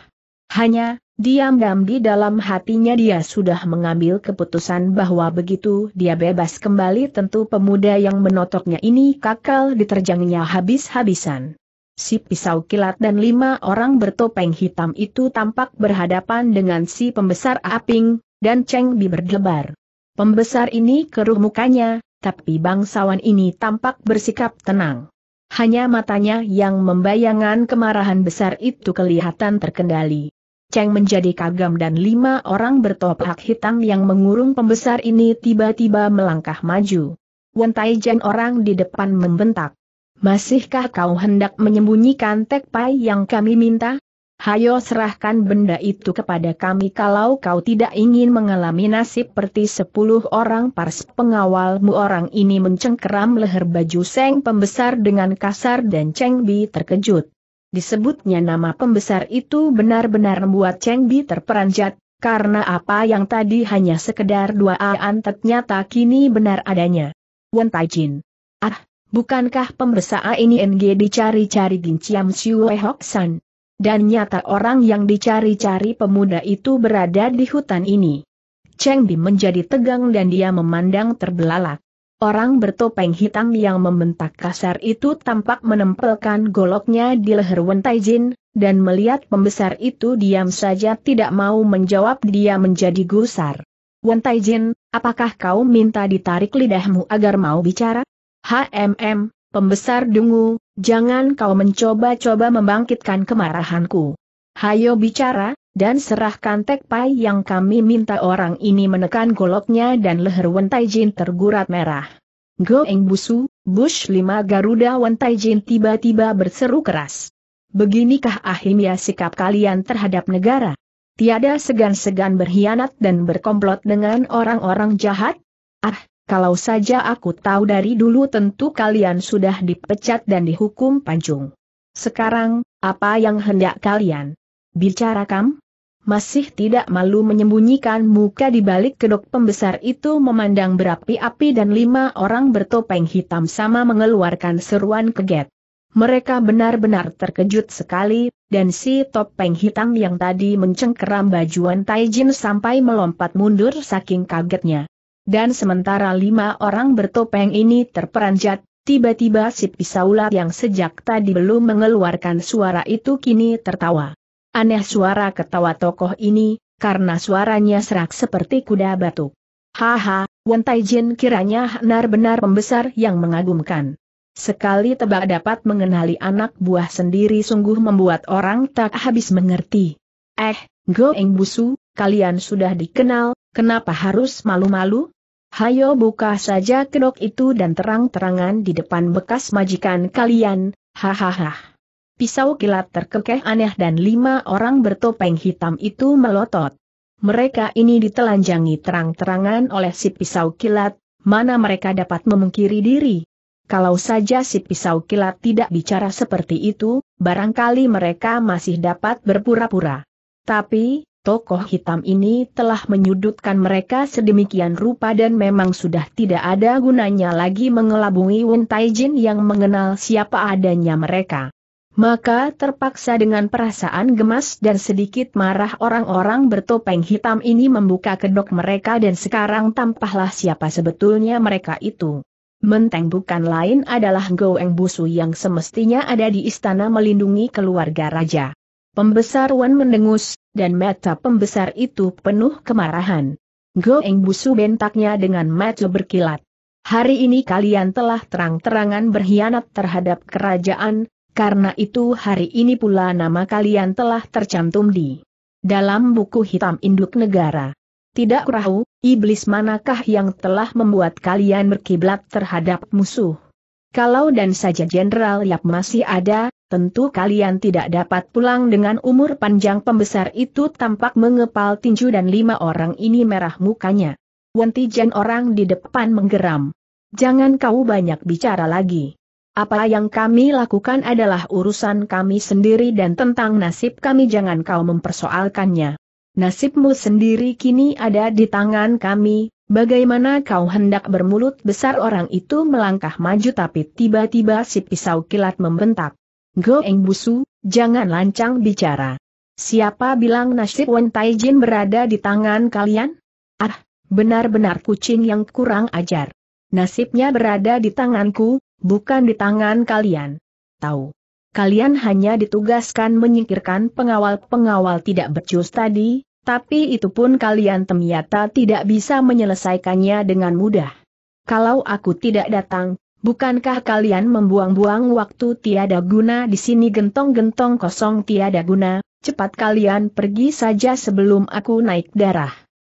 Hanya, Diam-diam di dalam hatinya dia sudah mengambil keputusan bahwa begitu dia bebas kembali tentu pemuda yang menotoknya ini kakal diterjangnya habis-habisan. Si pisau kilat dan lima orang bertopeng hitam itu tampak berhadapan dengan si pembesar Aping, dan Cheng Bi berdebar. Pembesar ini keruh mukanya, tapi bangsawan ini tampak bersikap tenang. Hanya matanya yang membayangkan kemarahan besar itu kelihatan terkendali. Cheng menjadi kagam dan lima orang bertopak hitam yang mengurung pembesar ini tiba-tiba melangkah maju. Wen Taijen orang di depan membentak. Masihkah kau hendak menyembunyikan tekpai yang kami minta? Hayo serahkan benda itu kepada kami kalau kau tidak ingin mengalami nasib seperti sepuluh orang pars pengawalmu orang ini mencengkeram leher baju Seng pembesar dengan kasar dan Cheng Bi terkejut. Disebutnya nama pembesar itu benar-benar membuat Cheng Bi terperanjat, karena apa yang tadi hanya sekedar aan ternyata kini benar adanya. Wen Taijin. Ah, bukankah pembesar ini NG dicari-cari Ginciam Siue Hok San? Dan nyata orang yang dicari-cari pemuda itu berada di hutan ini. Cheng Bi menjadi tegang dan dia memandang terbelalak. Orang bertopeng hitam yang membentak kasar itu tampak menempelkan goloknya di leher Wentai Jin, dan melihat pembesar itu diam saja tidak mau menjawab dia menjadi gusar. Wentai Jin, apakah kau minta ditarik lidahmu agar mau bicara? HMM, pembesar dungu, jangan kau mencoba-coba membangkitkan kemarahanku. Hayo bicara, dan serahkan tekpai yang kami minta orang ini menekan goloknya dan leher Wentaijin tergurat merah. Goeng busu, bush lima Garuda Wentaijin tiba-tiba berseru keras. Beginikah ahimya sikap kalian terhadap negara? Tiada segan-segan berkhianat dan berkomplot dengan orang-orang jahat? Ah, kalau saja aku tahu dari dulu tentu kalian sudah dipecat dan dihukum panjung. Sekarang, apa yang hendak kalian? Bicara kamu? masih tidak malu menyembunyikan muka di balik kedok pembesar itu memandang berapi-api dan lima orang bertopeng hitam sama mengeluarkan seruan keget. Mereka benar-benar terkejut sekali, dan si topeng hitam yang tadi mencengkeram bajuan Taijin sampai melompat mundur saking kagetnya. Dan sementara lima orang bertopeng ini terperanjat, tiba-tiba si pisaulat yang sejak tadi belum mengeluarkan suara itu kini tertawa. Aneh suara ketawa tokoh ini, karena suaranya serak seperti kuda batu. Haha, Wen Jin kiranya benar-benar pembesar yang mengagumkan. Sekali tebak dapat mengenali anak buah sendiri sungguh membuat orang tak habis mengerti. Eh, Goeng Busu, kalian sudah dikenal, kenapa harus malu-malu? Hayo buka saja kedok itu dan terang-terangan di depan bekas majikan kalian, hahaha pisau kilat terkekeh aneh dan lima orang bertopeng hitam itu melotot. Mereka ini ditelanjangi terang-terangan oleh si pisau kilat, mana mereka dapat memungkiri diri. Kalau saja si pisau kilat tidak bicara seperti itu, barangkali mereka masih dapat berpura-pura. Tapi, tokoh hitam ini telah menyudutkan mereka sedemikian rupa dan memang sudah tidak ada gunanya lagi mengelabui Wen Taijin yang mengenal siapa adanya mereka. Maka terpaksa dengan perasaan gemas dan sedikit marah orang-orang bertopeng hitam ini membuka kedok mereka dan sekarang tampahlah siapa sebetulnya mereka itu. Menteng bukan lain adalah Goeng Busu yang semestinya ada di istana melindungi keluarga raja. Pembesar Wan mendengus, dan mata pembesar itu penuh kemarahan. Goeng Busu bentaknya dengan mata berkilat. Hari ini kalian telah terang-terangan berkhianat terhadap kerajaan, karena itu hari ini pula nama kalian telah tercantum di dalam buku hitam induk negara. Tidak kurahu iblis manakah yang telah membuat kalian berkiblat terhadap musuh? Kalau dan saja Jenderal Yap masih ada, tentu kalian tidak dapat pulang dengan umur panjang pembesar itu tampak mengepal tinju dan lima orang ini merah mukanya. Wentijen orang di depan menggeram. Jangan kau banyak bicara lagi. Apa yang kami lakukan adalah urusan kami sendiri dan tentang nasib kami jangan kau mempersoalkannya. Nasibmu sendiri kini ada di tangan kami, bagaimana kau hendak bermulut besar orang itu melangkah maju tapi tiba-tiba si pisau kilat membentak. Goeng busu, jangan lancang bicara. Siapa bilang nasib Wen Taijin berada di tangan kalian? Ah, benar-benar kucing yang kurang ajar. Nasibnya berada di tanganku, bukan di tangan kalian. Tahu. Kalian hanya ditugaskan menyingkirkan pengawal-pengawal tidak becus tadi, tapi itu pun kalian ternyata tidak bisa menyelesaikannya dengan mudah. Kalau aku tidak datang, bukankah kalian membuang-buang waktu tiada guna di sini gentong-gentong kosong tiada guna, cepat kalian pergi saja sebelum aku naik darah.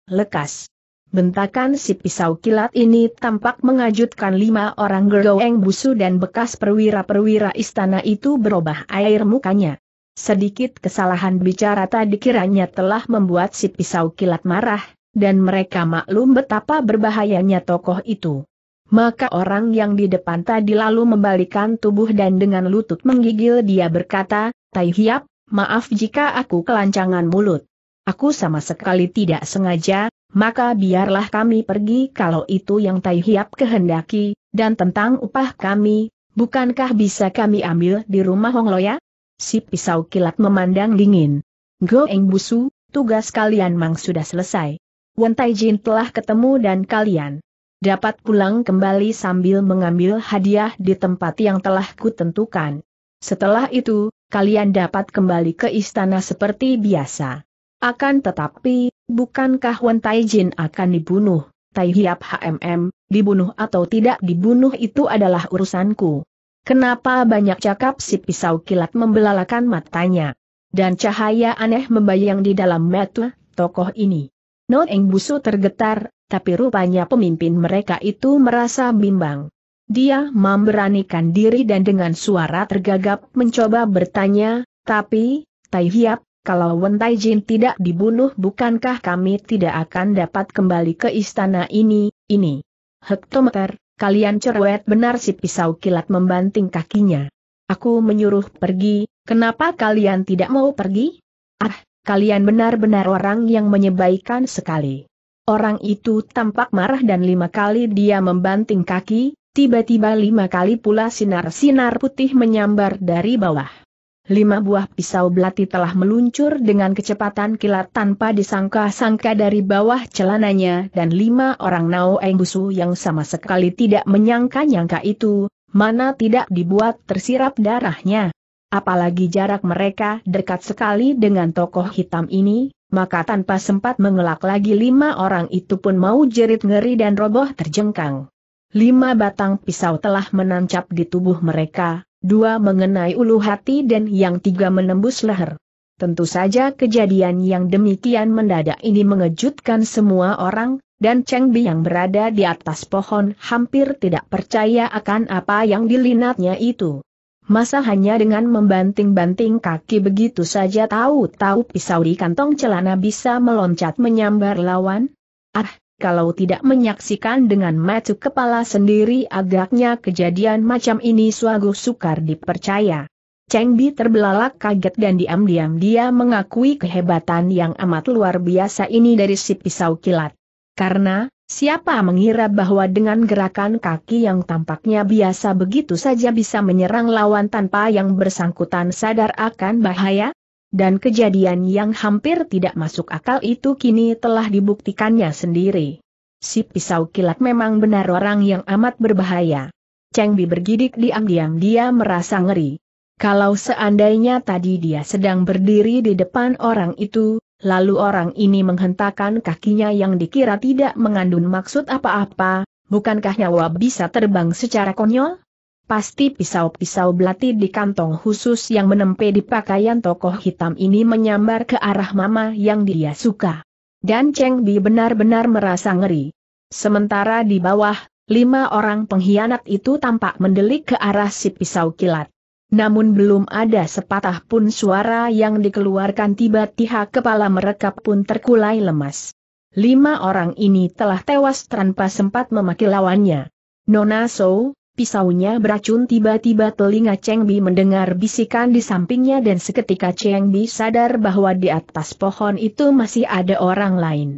Lekas. Bentakan si pisau kilat ini tampak mengajutkan lima orang gergoeng busu dan bekas perwira-perwira istana itu berubah air mukanya. Sedikit kesalahan bicara tadi kiranya telah membuat si pisau kilat marah, dan mereka maklum betapa berbahayanya tokoh itu. Maka orang yang di depan tadi lalu membalikan tubuh dan dengan lutut menggigil dia berkata, Tai Hiap, maaf jika aku kelancangan mulut. Aku sama sekali tidak sengaja, maka biarlah kami pergi kalau itu yang Tai Hiap kehendaki, dan tentang upah kami, bukankah bisa kami ambil di rumah Hong Loya? Si pisau kilat memandang dingin. Go Eng Busu, tugas kalian mang sudah selesai. Wen Jin telah ketemu dan kalian dapat pulang kembali sambil mengambil hadiah di tempat yang telah kutentukan. Setelah itu, kalian dapat kembali ke istana seperti biasa. Akan tetapi, bukankah Wan Taijin akan dibunuh? Tai Hiap HMM, dibunuh atau tidak dibunuh itu adalah urusanku. Kenapa banyak cakap si pisau kilat membelalakan matanya? Dan cahaya aneh membayang di dalam mata tokoh ini. Non Eng Busu tergetar, tapi rupanya pemimpin mereka itu merasa bimbang. Dia memberanikan diri dan dengan suara tergagap mencoba bertanya, tapi, Tai Hiap, kalau Wentai Jin tidak dibunuh bukankah kami tidak akan dapat kembali ke istana ini, ini. Hektometer, kalian cerewet benar si pisau kilat membanting kakinya. Aku menyuruh pergi, kenapa kalian tidak mau pergi? Ah, kalian benar-benar orang yang menyebaikan sekali. Orang itu tampak marah dan lima kali dia membanting kaki, tiba-tiba lima kali pula sinar-sinar putih menyambar dari bawah lima buah pisau belati telah meluncur dengan kecepatan kilat tanpa disangka-sangka dari bawah celananya dan lima orang Nao Busu yang sama sekali tidak menyangka-nyangka itu, mana tidak dibuat tersirap darahnya. Apalagi jarak mereka dekat sekali dengan tokoh hitam ini, maka tanpa sempat mengelak lagi lima orang itu pun mau jerit ngeri dan roboh terjengkang. Lima batang pisau telah menancap di tubuh mereka, dua mengenai ulu hati dan yang tiga menembus leher. Tentu saja kejadian yang demikian mendadak ini mengejutkan semua orang, dan Cheng Bi yang berada di atas pohon hampir tidak percaya akan apa yang dilinatnya itu. Masa hanya dengan membanting-banting kaki begitu saja tahu-tahu pisau di kantong celana bisa meloncat menyambar lawan? Ah, kalau tidak menyaksikan dengan mata kepala sendiri agaknya kejadian macam ini suagu sukar dipercaya. Cheng Bi terbelalak kaget dan diam-diam dia mengakui kehebatan yang amat luar biasa ini dari si pisau kilat. Karena, siapa mengira bahwa dengan gerakan kaki yang tampaknya biasa begitu saja bisa menyerang lawan tanpa yang bersangkutan sadar akan bahaya? dan kejadian yang hampir tidak masuk akal itu kini telah dibuktikannya sendiri. Si pisau kilat memang benar orang yang amat berbahaya. Cheng Bi bergidik diam-diam dia merasa ngeri. Kalau seandainya tadi dia sedang berdiri di depan orang itu, lalu orang ini menghentakkan kakinya yang dikira tidak mengandung maksud apa-apa, bukankah nyawa bisa terbang secara konyol? Pasti pisau-pisau belati di kantong khusus yang menempel di pakaian tokoh hitam ini menyambar ke arah mama yang dia suka. Dan Cheng Bi benar-benar merasa ngeri. Sementara di bawah, lima orang pengkhianat itu tampak mendelik ke arah si pisau kilat. Namun belum ada sepatah pun suara yang dikeluarkan tiba-tiba kepala mereka pun terkulai lemas. Lima orang ini telah tewas tanpa sempat memaki lawannya. Nona So, pisaunya beracun tiba-tiba telinga Cheng Bi mendengar bisikan di sampingnya dan seketika Cheng Bi sadar bahwa di atas pohon itu masih ada orang lain.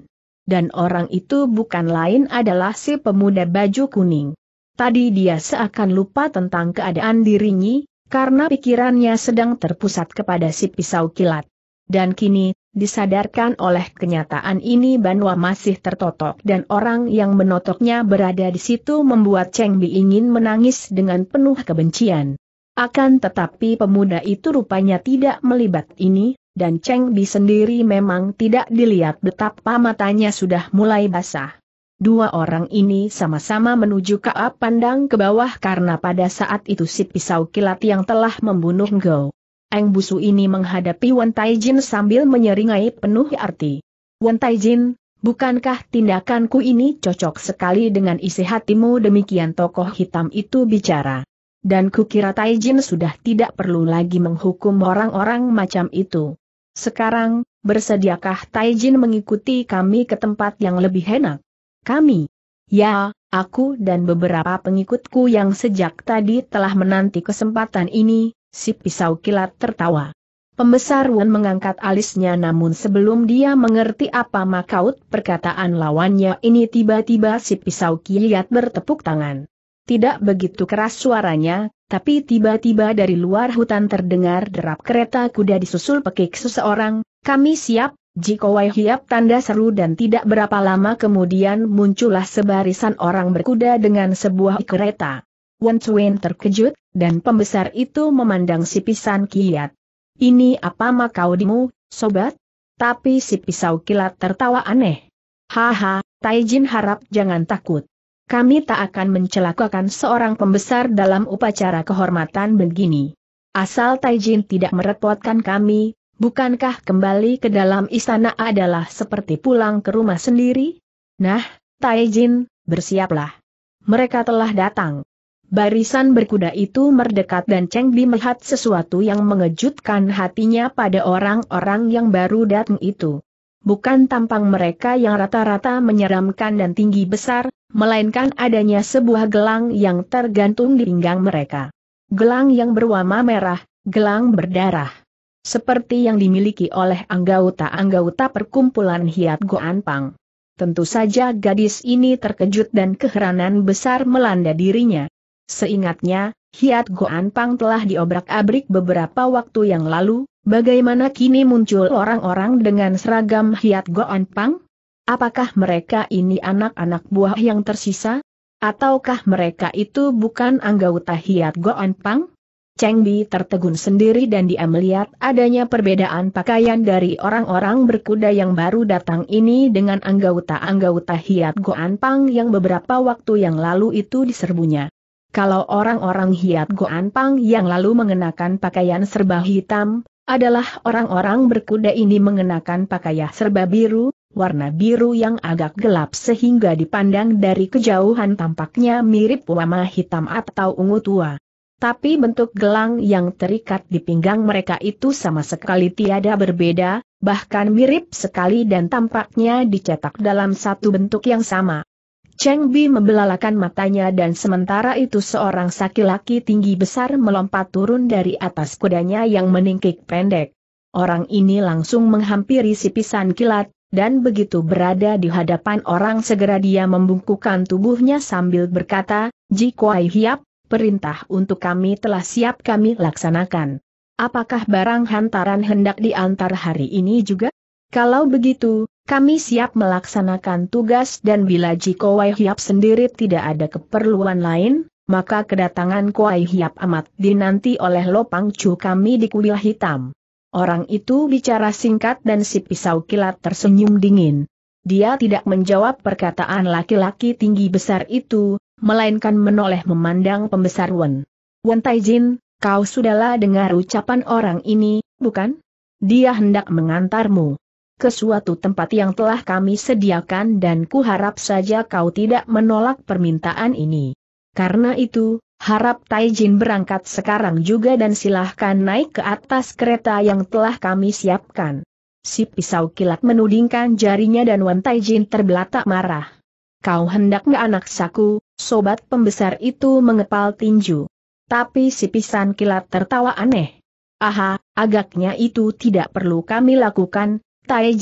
Dan orang itu bukan lain adalah si pemuda baju kuning. Tadi dia seakan lupa tentang keadaan dirinya, karena pikirannya sedang terpusat kepada si pisau kilat. Dan kini, Disadarkan oleh kenyataan ini Banwa masih tertotok dan orang yang menotoknya berada di situ membuat Cheng Bi ingin menangis dengan penuh kebencian. Akan tetapi pemuda itu rupanya tidak melibat ini, dan Cheng Bi sendiri memang tidak dilihat betapa matanya sudah mulai basah. Dua orang ini sama-sama menuju Kaap pandang ke bawah karena pada saat itu si pisau kilat yang telah membunuh Ngou Eng Busu ini menghadapi Wan Taijin sambil menyeringai penuh arti. Wan Taijin, bukankah tindakanku ini cocok sekali dengan isi hatimu demikian tokoh hitam itu bicara. Dan kukira Taijin sudah tidak perlu lagi menghukum orang-orang macam itu. Sekarang, bersediakah Taijin mengikuti kami ke tempat yang lebih enak? Kami? Ya, aku dan beberapa pengikutku yang sejak tadi telah menanti kesempatan ini, Si pisau kilat tertawa. Pembesar Wen mengangkat alisnya namun sebelum dia mengerti apa makaut perkataan lawannya ini tiba-tiba si pisau kilat bertepuk tangan. Tidak begitu keras suaranya, tapi tiba-tiba dari luar hutan terdengar derap kereta kuda disusul pekik seseorang, kami siap, Jiko Wai Hiap tanda seru dan tidak berapa lama kemudian muncullah sebarisan orang berkuda dengan sebuah kereta. Wen Chuen terkejut, dan pembesar itu memandang si pisan kiat. Ini apa makau dimu, sobat? Tapi si pisau kilat tertawa aneh. Haha, Taijin harap jangan takut. Kami tak akan mencelakakan seorang pembesar dalam upacara kehormatan begini. Asal Taijin tidak merepotkan kami, bukankah kembali ke dalam istana adalah seperti pulang ke rumah sendiri? Nah, Taijin, bersiaplah. Mereka telah datang. Barisan berkuda itu merdekat dan Cheng Di melihat sesuatu yang mengejutkan hatinya pada orang-orang yang baru datang itu. Bukan tampang mereka yang rata-rata menyeramkan dan tinggi besar, melainkan adanya sebuah gelang yang tergantung di pinggang mereka. Gelang yang berwarna merah, gelang berdarah. Seperti yang dimiliki oleh anggota-anggota perkumpulan Hiat Goan Pang. Tentu saja gadis ini terkejut dan keheranan besar melanda dirinya. Seingatnya, Hiat goan pang telah diobrak-abrik beberapa waktu yang lalu, bagaimana kini muncul orang-orang dengan seragam Hiat goan pang? Apakah mereka ini anak-anak buah yang tersisa? Ataukah mereka itu bukan anggota Hiat goan pang? Cheng Bi tertegun sendiri dan dia melihat adanya perbedaan pakaian dari orang-orang berkuda yang baru datang ini dengan anggota-anggota Hiat goan pang yang beberapa waktu yang lalu itu diserbunya kalau orang-orang Hiat Goanpang yang lalu mengenakan pakaian serba hitam, adalah orang-orang berkuda ini mengenakan pakaian serba biru, warna biru yang agak gelap sehingga dipandang dari kejauhan tampaknya mirip warna hitam atau ungu tua. Tapi bentuk gelang yang terikat di pinggang mereka itu sama sekali tiada berbeda, bahkan mirip sekali dan tampaknya dicetak dalam satu bentuk yang sama. Cheng Bi membelalakan matanya dan sementara itu seorang saki laki tinggi besar melompat turun dari atas kudanya yang meningkik pendek. Orang ini langsung menghampiri si pisan kilat, dan begitu berada di hadapan orang segera dia membungkukkan tubuhnya sambil berkata, Ji Kuai Hiap, perintah untuk kami telah siap kami laksanakan. Apakah barang hantaran hendak diantar hari ini juga? Kalau begitu, kami siap melaksanakan tugas dan bila Jiko Wai Hiap sendiri tidak ada keperluan lain, maka kedatangan Kuai Hiap amat dinanti oleh Lopang Chu kami di kuil hitam. Orang itu bicara singkat dan si pisau kilat tersenyum dingin. Dia tidak menjawab perkataan laki-laki tinggi besar itu, melainkan menoleh memandang pembesar Wen. Wen Taijin, kau sudahlah dengar ucapan orang ini, bukan? Dia hendak mengantarmu ke suatu tempat yang telah kami sediakan dan kuharap saja kau tidak menolak permintaan ini. Karena itu, harap Taijin berangkat sekarang juga dan silahkan naik ke atas kereta yang telah kami siapkan. Si pisau kilat menudingkan jarinya dan Wan Taijin terbelatak marah. Kau hendak nggak anak saku, sobat pembesar itu mengepal tinju. Tapi si pisan kilat tertawa aneh. Aha, agaknya itu tidak perlu kami lakukan, Tai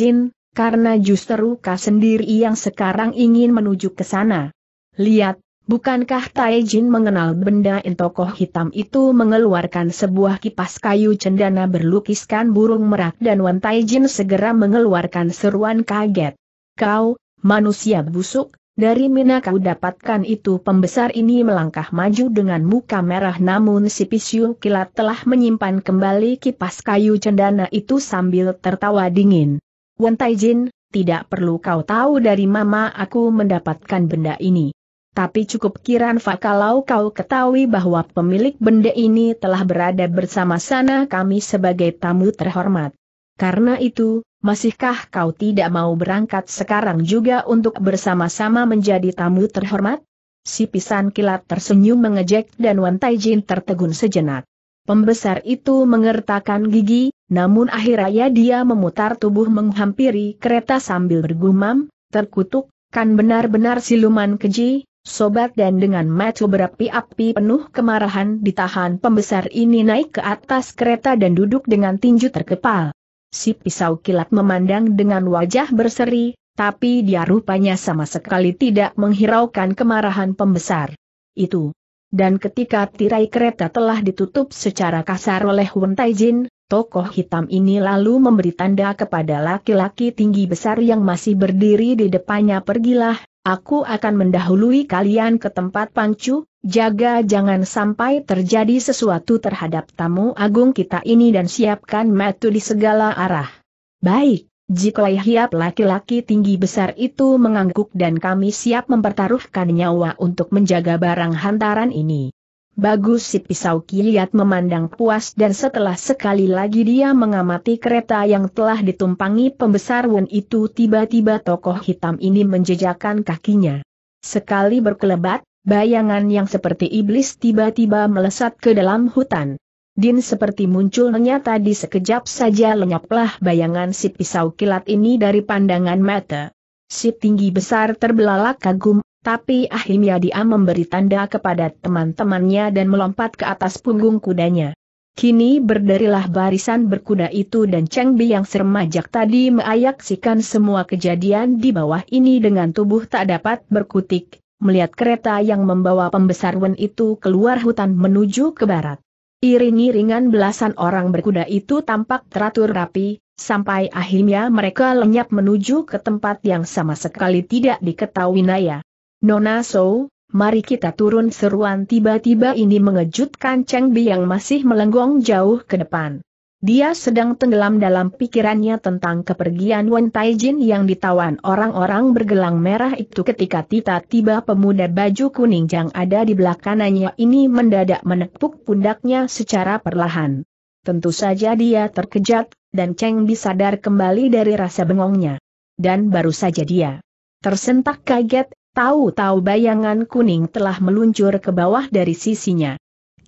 karena justru Ka sendiri yang sekarang ingin menuju ke sana. Lihat, bukankah Tai mengenal benda intokoh hitam itu mengeluarkan sebuah kipas kayu cendana berlukiskan burung merak dan Wan Tai segera mengeluarkan seruan kaget. Kau, manusia busuk, dari mina kau dapatkan itu pembesar ini melangkah maju dengan muka merah namun si Pisyu kilat telah menyimpan kembali kipas kayu cendana itu sambil tertawa dingin. Wentai Jin, tidak perlu kau tahu dari mama aku mendapatkan benda ini. Tapi cukup kiran fa kalau kau ketahui bahwa pemilik benda ini telah berada bersama sana kami sebagai tamu terhormat. Karena itu, masihkah kau tidak mau berangkat sekarang juga untuk bersama-sama menjadi tamu terhormat? Si pisan kilat tersenyum mengejek dan Wan Taijin tertegun sejenak. Pembesar itu mengertakkan gigi, namun akhirnya dia memutar tubuh menghampiri kereta sambil bergumam, terkutuk, kan benar-benar siluman keji, sobat dan dengan mata berapi-api penuh kemarahan ditahan pembesar ini naik ke atas kereta dan duduk dengan tinju terkepal. Si pisau kilat memandang dengan wajah berseri, tapi dia rupanya sama sekali tidak menghiraukan kemarahan pembesar. Itu. Dan ketika tirai kereta telah ditutup secara kasar oleh Wen Taijin, tokoh hitam ini lalu memberi tanda kepada laki-laki tinggi besar yang masih berdiri di depannya pergilah, Aku akan mendahului kalian ke tempat pancu, jaga jangan sampai terjadi sesuatu terhadap tamu agung kita ini dan siapkan metu di segala arah. Baik, jika hiap laki-laki tinggi besar itu mengangguk dan kami siap mempertaruhkan nyawa untuk menjaga barang hantaran ini. Bagus si pisau kiat memandang puas dan setelah sekali lagi dia mengamati kereta yang telah ditumpangi pembesar Wen itu tiba-tiba tokoh hitam ini menjejakkan kakinya. Sekali berkelebat, bayangan yang seperti iblis tiba-tiba melesat ke dalam hutan. Din seperti muncul nyata di sekejap saja lenyaplah bayangan si pisau kilat ini dari pandangan mata. Si tinggi besar terbelalak kagum, tapi akhirnya dia memberi tanda kepada teman-temannya dan melompat ke atas punggung kudanya. Kini berderilah barisan berkuda itu dan Cheng Bi yang sermajak tadi meayaksikan semua kejadian di bawah ini dengan tubuh tak dapat berkutik, melihat kereta yang membawa pembesar Wen itu keluar hutan menuju ke barat. Iring-iringan belasan orang berkuda itu tampak teratur rapi, sampai akhirnya mereka lenyap menuju ke tempat yang sama sekali tidak diketahui Naya. Nona So, mari kita turun seruan tiba-tiba ini mengejutkan Cheng Bi yang masih melenggong jauh ke depan. Dia sedang tenggelam dalam pikirannya tentang kepergian Wen Taijin yang ditawan orang-orang bergelang merah itu ketika tiba-tiba pemuda baju kuning yang ada di belakangnya ini mendadak menepuk pundaknya secara perlahan. Tentu saja dia terkejut, dan Cheng Bi sadar kembali dari rasa bengongnya. Dan baru saja dia tersentak kaget, Tahu-tahu bayangan kuning telah meluncur ke bawah dari sisinya.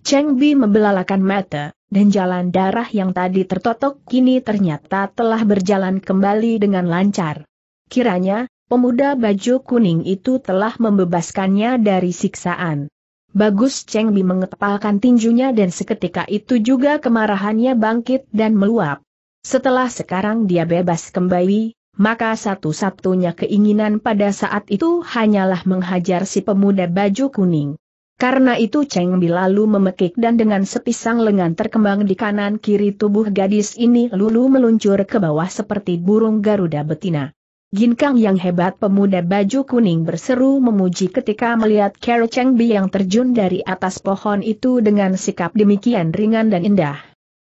Cheng Bi membelalakan mata, dan jalan darah yang tadi tertotok kini ternyata telah berjalan kembali dengan lancar. Kiranya, pemuda baju kuning itu telah membebaskannya dari siksaan. Bagus Cheng Bi mengepalkan tinjunya dan seketika itu juga kemarahannya bangkit dan meluap. Setelah sekarang dia bebas kembali, maka satu-satunya keinginan pada saat itu hanyalah menghajar si pemuda baju kuning. Karena itu Cheng Bi lalu memekik dan dengan sepisang lengan terkembang di kanan kiri tubuh gadis ini lulu meluncur ke bawah seperti burung Garuda betina. Ginkang yang hebat pemuda baju kuning berseru memuji ketika melihat Carol Cheng Bi yang terjun dari atas pohon itu dengan sikap demikian ringan dan indah.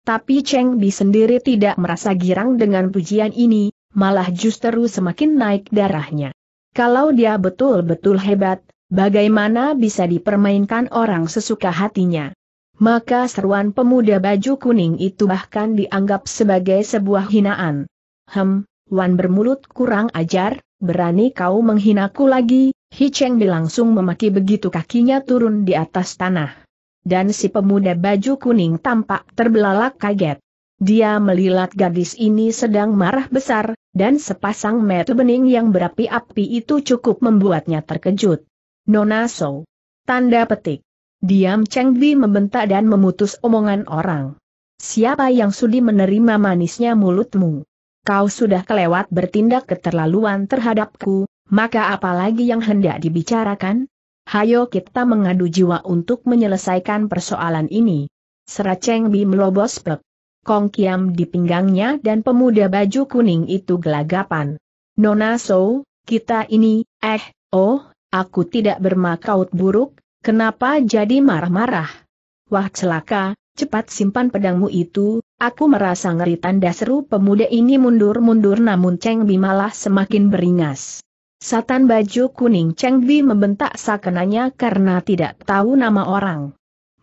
Tapi Cheng Bi sendiri tidak merasa girang dengan pujian ini, malah justru semakin naik darahnya. Kalau dia betul-betul hebat, bagaimana bisa dipermainkan orang sesuka hatinya? Maka seruan pemuda baju kuning itu bahkan dianggap sebagai sebuah hinaan. Hem, Wan bermulut kurang ajar, berani kau menghinaku lagi, Hi Cheng langsung memaki begitu kakinya turun di atas tanah. Dan si pemuda baju kuning tampak terbelalak kaget. Dia melihat gadis ini sedang marah besar, dan sepasang mata bening yang berapi-api itu cukup membuatnya terkejut. Nona So. Tanda petik. Diam Cheng Bi membentak dan memutus omongan orang. Siapa yang sudi menerima manisnya mulutmu? Kau sudah kelewat bertindak keterlaluan terhadapku, maka apalagi yang hendak dibicarakan? Hayo kita mengadu jiwa untuk menyelesaikan persoalan ini. Cheng Bi melobos pek. Kong Kiam di pinggangnya dan pemuda baju kuning itu gelagapan. Nona So, kita ini, eh, oh, aku tidak bermakaut buruk, kenapa jadi marah-marah? Wah celaka, cepat simpan pedangmu itu, aku merasa ngeri tanda seru pemuda ini mundur-mundur namun Cheng Bi malah semakin beringas. Satan baju kuning Cheng Bi membentak sakenanya karena tidak tahu nama orang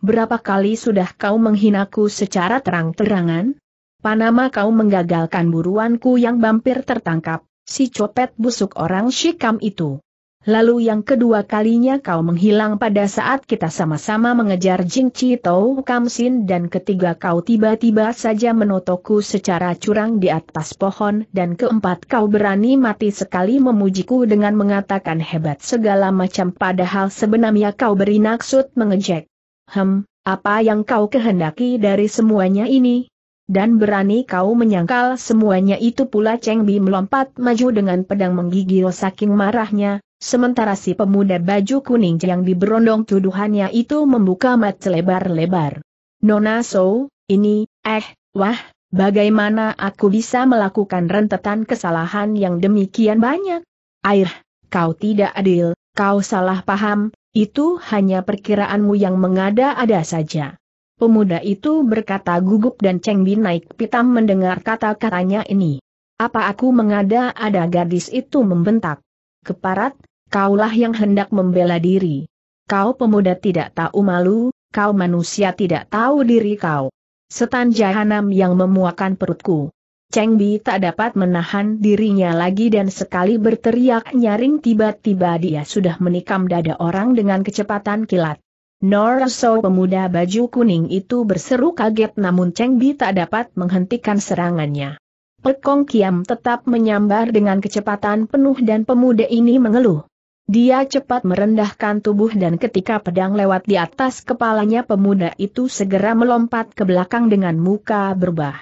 berapa kali sudah kau menghinaku secara terang-terangan? Panama kau menggagalkan buruanku yang bampir tertangkap, si copet busuk orang Shikam itu. Lalu yang kedua kalinya kau menghilang pada saat kita sama-sama mengejar Jing Chi Tau Kamsin dan ketiga kau tiba-tiba saja menotoku secara curang di atas pohon dan keempat kau berani mati sekali memujiku dengan mengatakan hebat segala macam padahal sebenarnya kau beri maksud mengejek. Hem, apa yang kau kehendaki dari semuanya ini? Dan berani kau menyangkal semuanya itu pula Cheng Bi melompat maju dengan pedang menggigil saking marahnya, sementara si pemuda baju kuning yang diberondong tuduhannya itu membuka mata lebar-lebar. Nona So, ini, eh, wah, bagaimana aku bisa melakukan rentetan kesalahan yang demikian banyak? Air, kau tidak adil, kau salah paham, itu hanya perkiraanmu yang mengada-ada saja. Pemuda itu berkata gugup dan Cheng Bin naik pitam mendengar kata-katanya ini. Apa aku mengada-ada gadis itu membentak? Keparat, kaulah yang hendak membela diri. Kau pemuda tidak tahu malu, kau manusia tidak tahu diri kau. Setan jahanam yang memuakan perutku. Cheng Bi tak dapat menahan dirinya lagi dan sekali berteriak nyaring tiba-tiba dia sudah menikam dada orang dengan kecepatan kilat. Norso pemuda baju kuning itu berseru kaget namun Cheng Bi tak dapat menghentikan serangannya. Pekong Kiam tetap menyambar dengan kecepatan penuh dan pemuda ini mengeluh. Dia cepat merendahkan tubuh dan ketika pedang lewat di atas kepalanya pemuda itu segera melompat ke belakang dengan muka berubah.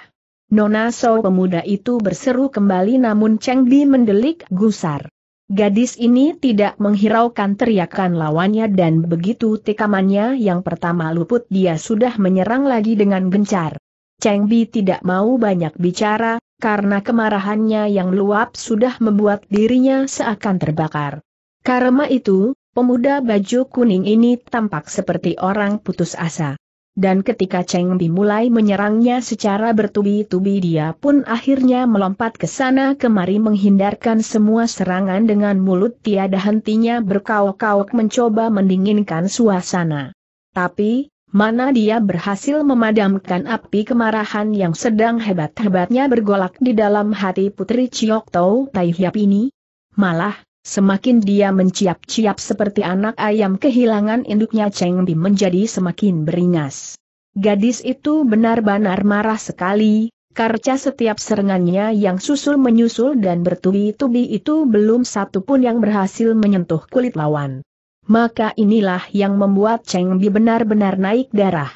Nona So pemuda itu berseru kembali namun Cheng Li mendelik gusar. Gadis ini tidak menghiraukan teriakan lawannya dan begitu tikamannya yang pertama luput dia sudah menyerang lagi dengan gencar. Cheng Bi tidak mau banyak bicara, karena kemarahannya yang luap sudah membuat dirinya seakan terbakar. Karena itu, pemuda baju kuning ini tampak seperti orang putus asa. Dan ketika Cheng Bi mulai menyerangnya secara bertubi-tubi dia pun akhirnya melompat ke sana kemari menghindarkan semua serangan dengan mulut tiada hentinya berkauk kauk mencoba mendinginkan suasana. Tapi, mana dia berhasil memadamkan api kemarahan yang sedang hebat-hebatnya bergolak di dalam hati Putri Chiok Tau Tai Hiap ini? Malah, Semakin dia menciap-ciap seperti anak ayam kehilangan induknya Cheng Bi menjadi semakin beringas. Gadis itu benar-benar marah sekali, karca setiap serangannya yang susul-menyusul dan bertubi-tubi itu belum satu pun yang berhasil menyentuh kulit lawan. Maka inilah yang membuat Cheng Bi benar-benar naik darah.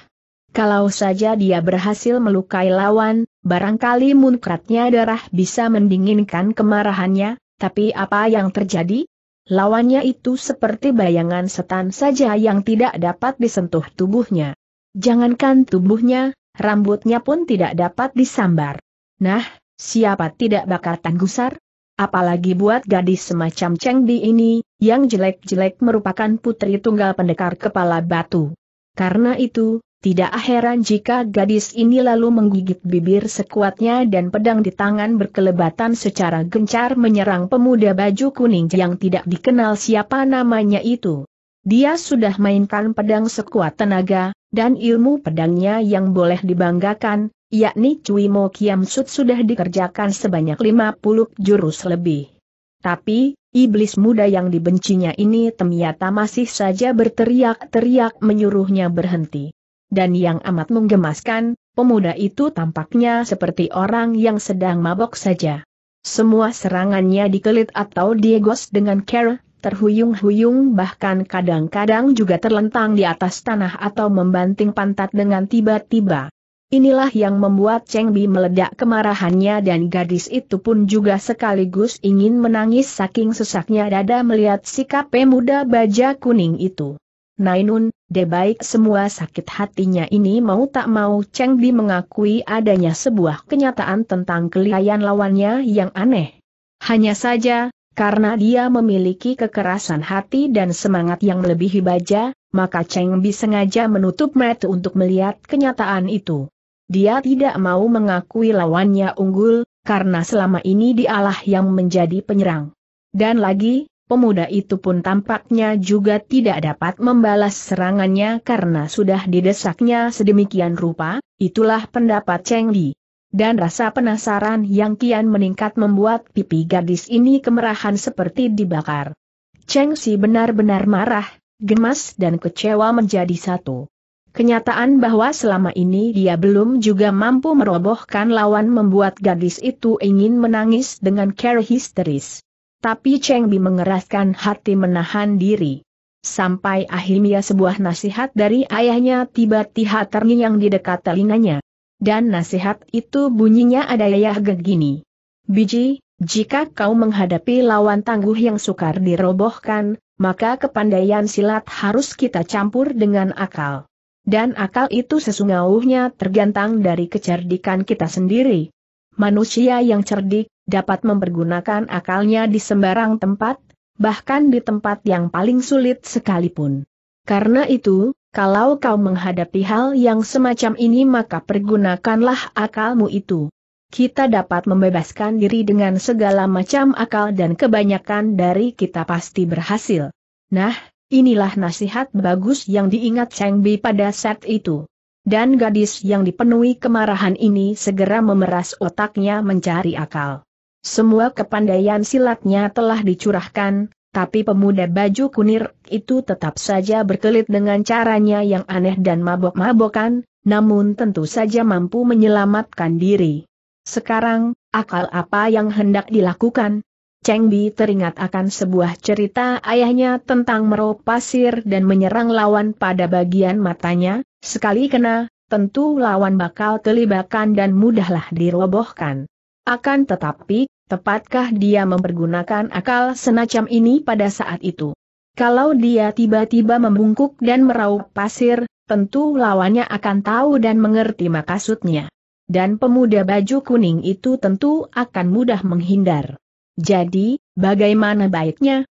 Kalau saja dia berhasil melukai lawan, barangkali munkratnya darah bisa mendinginkan kemarahannya, tapi apa yang terjadi? Lawannya itu seperti bayangan setan saja yang tidak dapat disentuh tubuhnya. Jangankan tubuhnya, rambutnya pun tidak dapat disambar. Nah, siapa tidak bakar tanggusar? Apalagi buat gadis semacam Cheng Di ini, yang jelek-jelek merupakan putri tunggal pendekar kepala batu. Karena itu, tidak heran jika gadis ini lalu menggigit bibir sekuatnya dan pedang di tangan berkelebatan secara gencar menyerang pemuda baju kuning yang tidak dikenal siapa namanya itu. Dia sudah mainkan pedang sekuat tenaga, dan ilmu pedangnya yang boleh dibanggakan, yakni Cui Mo Kiam Sut sudah dikerjakan sebanyak 50 jurus lebih. Tapi, iblis muda yang dibencinya ini ternyata masih saja berteriak-teriak menyuruhnya berhenti dan yang amat menggemaskan, pemuda itu tampaknya seperti orang yang sedang mabok saja. Semua serangannya dikelit atau diegos dengan care, terhuyung-huyung bahkan kadang-kadang juga terlentang di atas tanah atau membanting pantat dengan tiba-tiba. Inilah yang membuat Cheng Bi meledak kemarahannya dan gadis itu pun juga sekaligus ingin menangis saking sesaknya dada melihat sikap pemuda baja kuning itu. Nainun, debaik semua sakit hatinya ini mau tak mau Cheng Di mengakui adanya sebuah kenyataan tentang kelihayan lawannya yang aneh. Hanya saja, karena dia memiliki kekerasan hati dan semangat yang lebih baja, maka Cheng Bi sengaja menutup mata untuk melihat kenyataan itu. Dia tidak mau mengakui lawannya unggul, karena selama ini dialah yang menjadi penyerang. Dan lagi, pemuda itu pun tampaknya juga tidak dapat membalas serangannya karena sudah didesaknya sedemikian rupa, itulah pendapat Cheng Li. Dan rasa penasaran yang kian meningkat membuat pipi gadis ini kemerahan seperti dibakar. Cheng Si benar-benar marah, gemas dan kecewa menjadi satu. Kenyataan bahwa selama ini dia belum juga mampu merobohkan lawan membuat gadis itu ingin menangis dengan care histeris. Tapi Cheng Bi mengeraskan hati menahan diri. Sampai akhirnya sebuah nasihat dari ayahnya tiba-tiba terngiang di dekat telinganya. Dan nasihat itu bunyinya ada yah gegini. Biji, jika kau menghadapi lawan tangguh yang sukar dirobohkan, maka kepandaian silat harus kita campur dengan akal. Dan akal itu sesungguhnya tergantung dari kecerdikan kita sendiri. Manusia yang cerdik, dapat mempergunakan akalnya di sembarang tempat, bahkan di tempat yang paling sulit sekalipun. Karena itu, kalau kau menghadapi hal yang semacam ini maka pergunakanlah akalmu itu. Kita dapat membebaskan diri dengan segala macam akal dan kebanyakan dari kita pasti berhasil. Nah, inilah nasihat bagus yang diingat Cheng Bi pada saat itu. Dan gadis yang dipenuhi kemarahan ini segera memeras otaknya mencari akal. Semua kepandaian silatnya telah dicurahkan, tapi pemuda baju kunir itu tetap saja berkelit dengan caranya yang aneh dan mabok-mabokan, namun tentu saja mampu menyelamatkan diri. Sekarang, akal apa yang hendak dilakukan? Cheng Bi teringat akan sebuah cerita ayahnya tentang merop pasir dan menyerang lawan pada bagian matanya, Sekali kena, tentu lawan bakal terlibakan dan mudahlah dirobohkan. Akan tetapi, tepatkah dia mempergunakan akal senacam ini pada saat itu? Kalau dia tiba-tiba membungkuk dan meraup pasir, tentu lawannya akan tahu dan mengerti maksudnya. Dan pemuda baju kuning itu tentu akan mudah menghindar. Jadi, bagaimana baiknya,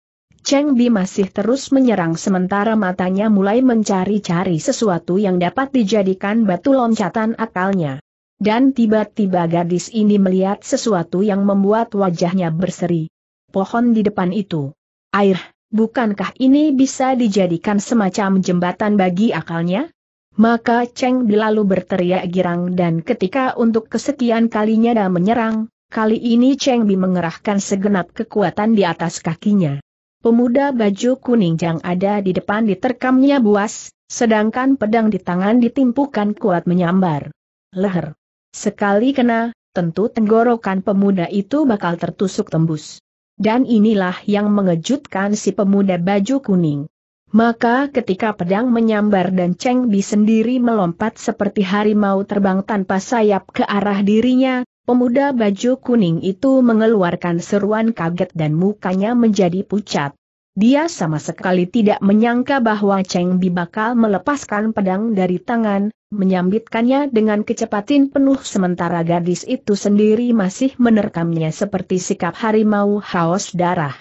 Cheng Bi masih terus menyerang sementara matanya mulai mencari-cari sesuatu yang dapat dijadikan batu loncatan akalnya. Dan tiba-tiba gadis ini melihat sesuatu yang membuat wajahnya berseri. Pohon di depan itu. Air, bukankah ini bisa dijadikan semacam jembatan bagi akalnya? Maka Cheng Bi lalu berteriak girang dan ketika untuk kesekian kalinya dah menyerang, kali ini Cheng Bi mengerahkan segenap kekuatan di atas kakinya. Pemuda baju kuning yang ada di depan diterkamnya buas, sedangkan pedang di tangan ditimpukan kuat menyambar. Leher. Sekali kena, tentu tenggorokan pemuda itu bakal tertusuk tembus. Dan inilah yang mengejutkan si pemuda baju kuning. Maka ketika pedang menyambar dan Cheng Bi sendiri melompat seperti harimau terbang tanpa sayap ke arah dirinya, Pemuda baju kuning itu mengeluarkan seruan kaget dan mukanya menjadi pucat. Dia sama sekali tidak menyangka bahwa Cheng Bi bakal melepaskan pedang dari tangan, menyambitkannya dengan kecepatan penuh sementara gadis itu sendiri masih menerkamnya seperti sikap harimau haus darah.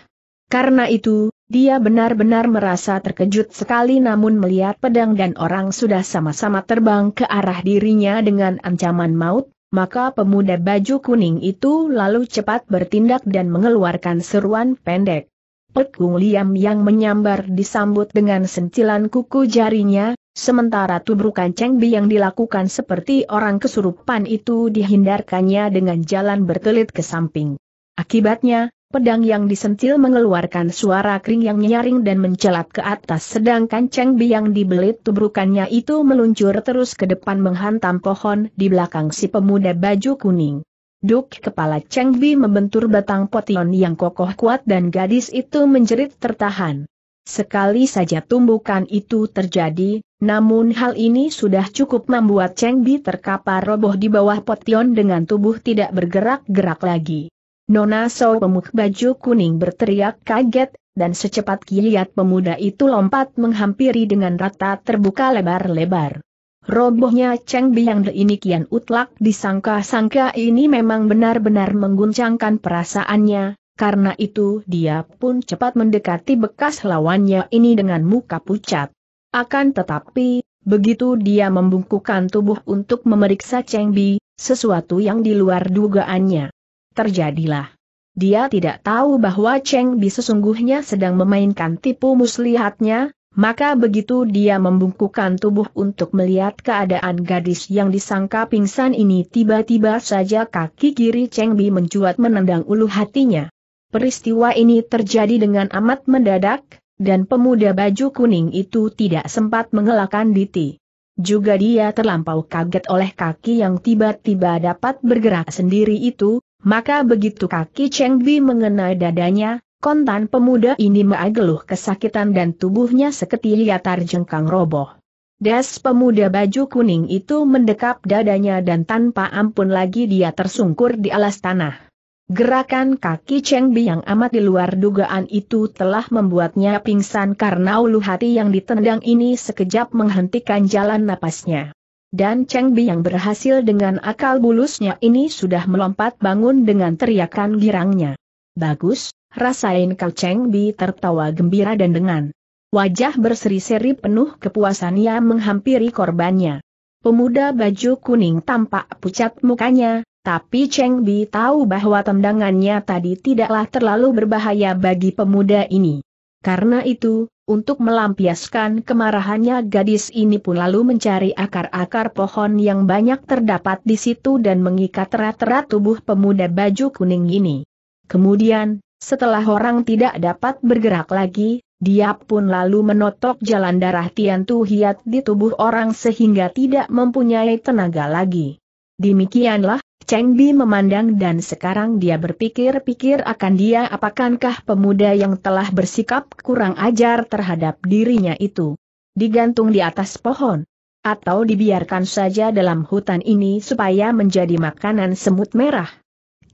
Karena itu, dia benar-benar merasa terkejut sekali namun melihat pedang dan orang sudah sama-sama terbang ke arah dirinya dengan ancaman maut, maka pemuda baju kuning itu lalu cepat bertindak dan mengeluarkan seruan pendek. Pekung Liam yang menyambar disambut dengan sentilan kuku jarinya, sementara tubrukan Cheng Bi yang dilakukan seperti orang kesurupan itu dihindarkannya dengan jalan bertelit ke samping. Akibatnya, Pedang yang disentil mengeluarkan suara kering yang nyaring dan mencelat ke atas sedangkan Cheng Bi yang dibelit tubrukannya itu meluncur terus ke depan menghantam pohon di belakang si pemuda baju kuning. Duk kepala Cheng Bi membentur batang potion yang kokoh kuat dan gadis itu menjerit tertahan. Sekali saja tumbukan itu terjadi, namun hal ini sudah cukup membuat Cheng Bi terkapar roboh di bawah potion dengan tubuh tidak bergerak-gerak lagi. Nona So pemuk baju kuning berteriak kaget, dan secepat kiat pemuda itu lompat menghampiri dengan rata terbuka lebar-lebar. Robohnya Cheng Biang De ini kian utlak disangka-sangka ini memang benar-benar mengguncangkan perasaannya, karena itu dia pun cepat mendekati bekas lawannya ini dengan muka pucat. Akan tetapi, begitu dia membungkukkan tubuh untuk memeriksa Cheng Bi, sesuatu yang di luar dugaannya terjadilah. Dia tidak tahu bahwa Cheng Bi sesungguhnya sedang memainkan tipu muslihatnya, maka begitu dia membungkukan tubuh untuk melihat keadaan gadis yang disangka pingsan ini tiba-tiba saja kaki kiri Cheng Bi mencuat menendang ulu hatinya. Peristiwa ini terjadi dengan amat mendadak, dan pemuda baju kuning itu tidak sempat mengelakkan Diti. Juga dia terlampau kaget oleh kaki yang tiba-tiba dapat bergerak sendiri itu, maka begitu kaki Cheng Bi mengenai dadanya, kontan pemuda ini maageluh kesakitan dan tubuhnya seketi terjengkang jengkang roboh. Das pemuda baju kuning itu mendekap dadanya dan tanpa ampun lagi dia tersungkur di alas tanah. Gerakan kaki Cheng Bi yang amat di luar dugaan itu telah membuatnya pingsan karena ulu hati yang ditendang ini sekejap menghentikan jalan napasnya. Dan Cheng Bi yang berhasil dengan akal bulusnya ini sudah melompat bangun dengan teriakan girangnya. Bagus, rasain kau Cheng Bi tertawa gembira dan dengan wajah berseri-seri penuh kepuasannya menghampiri korbannya. Pemuda baju kuning tampak pucat mukanya, tapi Cheng Bi tahu bahwa tendangannya tadi tidaklah terlalu berbahaya bagi pemuda ini. Karena itu, untuk melampiaskan kemarahannya gadis ini pun lalu mencari akar-akar pohon yang banyak terdapat di situ dan mengikat rat-rat tubuh pemuda baju kuning ini. Kemudian, setelah orang tidak dapat bergerak lagi, dia pun lalu menotok jalan darah Tian Tu Hiat di tubuh orang sehingga tidak mempunyai tenaga lagi. Demikianlah, Cheng Bi memandang dan sekarang dia berpikir-pikir akan dia apakankah pemuda yang telah bersikap kurang ajar terhadap dirinya itu. Digantung di atas pohon. Atau dibiarkan saja dalam hutan ini supaya menjadi makanan semut merah.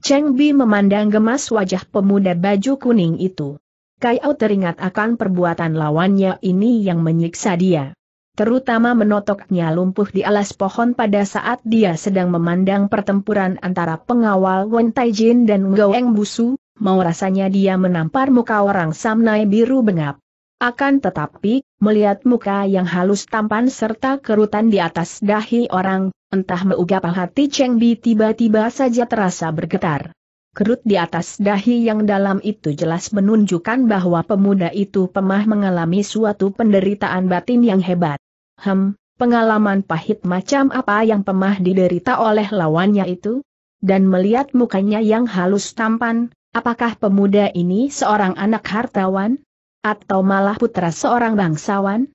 Cheng Bi memandang gemas wajah pemuda baju kuning itu. Kaiau teringat akan perbuatan lawannya ini yang menyiksa dia terutama menotoknya lumpuh di alas pohon pada saat dia sedang memandang pertempuran antara pengawal Wen Taijin dan Goeng Busu, mau rasanya dia menampar muka orang Samnai biru bengap. Akan tetapi, melihat muka yang halus tampan serta kerutan di atas dahi orang, entah meugap hati Cheng Bi tiba-tiba saja terasa bergetar. Kerut di atas dahi yang dalam itu jelas menunjukkan bahwa pemuda itu pemah mengalami suatu penderitaan batin yang hebat. Hem, pengalaman pahit macam apa yang pemah diderita oleh lawannya itu? Dan melihat mukanya yang halus tampan, apakah pemuda ini seorang anak hartawan? Atau malah putra seorang bangsawan?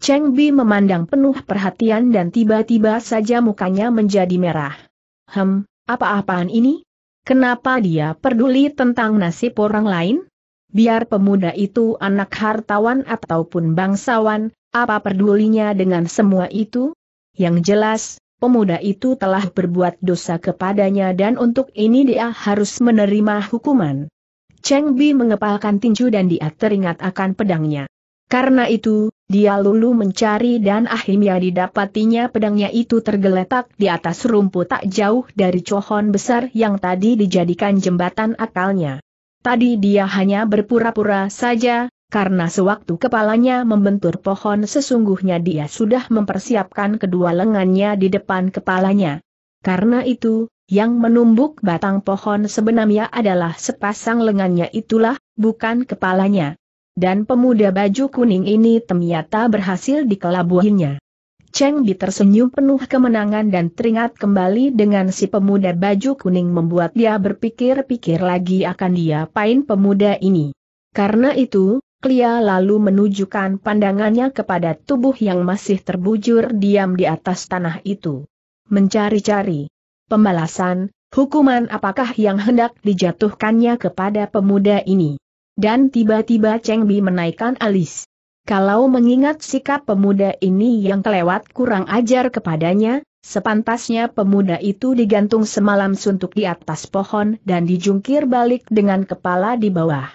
Cheng Bi memandang penuh perhatian dan tiba-tiba saja mukanya menjadi merah. Hem, apa-apaan ini? Kenapa dia peduli tentang nasib orang lain? Biar pemuda itu anak hartawan ataupun bangsawan, apa pedulinya dengan semua itu? Yang jelas, pemuda itu telah berbuat dosa kepadanya dan untuk ini dia harus menerima hukuman. Cheng Bi mengepalkan tinju dan dia teringat akan pedangnya. Karena itu, dia lulu mencari dan akhirnya didapatinya pedangnya itu tergeletak di atas rumput tak jauh dari cohon besar yang tadi dijadikan jembatan akalnya. Tadi dia hanya berpura-pura saja, karena sewaktu kepalanya membentur pohon sesungguhnya dia sudah mempersiapkan kedua lengannya di depan kepalanya. Karena itu, yang menumbuk batang pohon sebenarnya adalah sepasang lengannya itulah, bukan kepalanya. Dan pemuda baju kuning ini ternyata berhasil dikelabuhinya. Cheng Bi tersenyum penuh kemenangan dan teringat kembali dengan si pemuda baju kuning membuat dia berpikir-pikir lagi akan dia pain pemuda ini. Karena itu, Klia lalu menunjukkan pandangannya kepada tubuh yang masih terbujur diam di atas tanah itu. Mencari-cari pembalasan, hukuman apakah yang hendak dijatuhkannya kepada pemuda ini. Dan tiba-tiba Cheng Bi menaikkan alis. Kalau mengingat sikap pemuda ini yang kelewat kurang ajar kepadanya, sepantasnya pemuda itu digantung semalam suntuk di atas pohon dan dijungkir balik dengan kepala di bawah.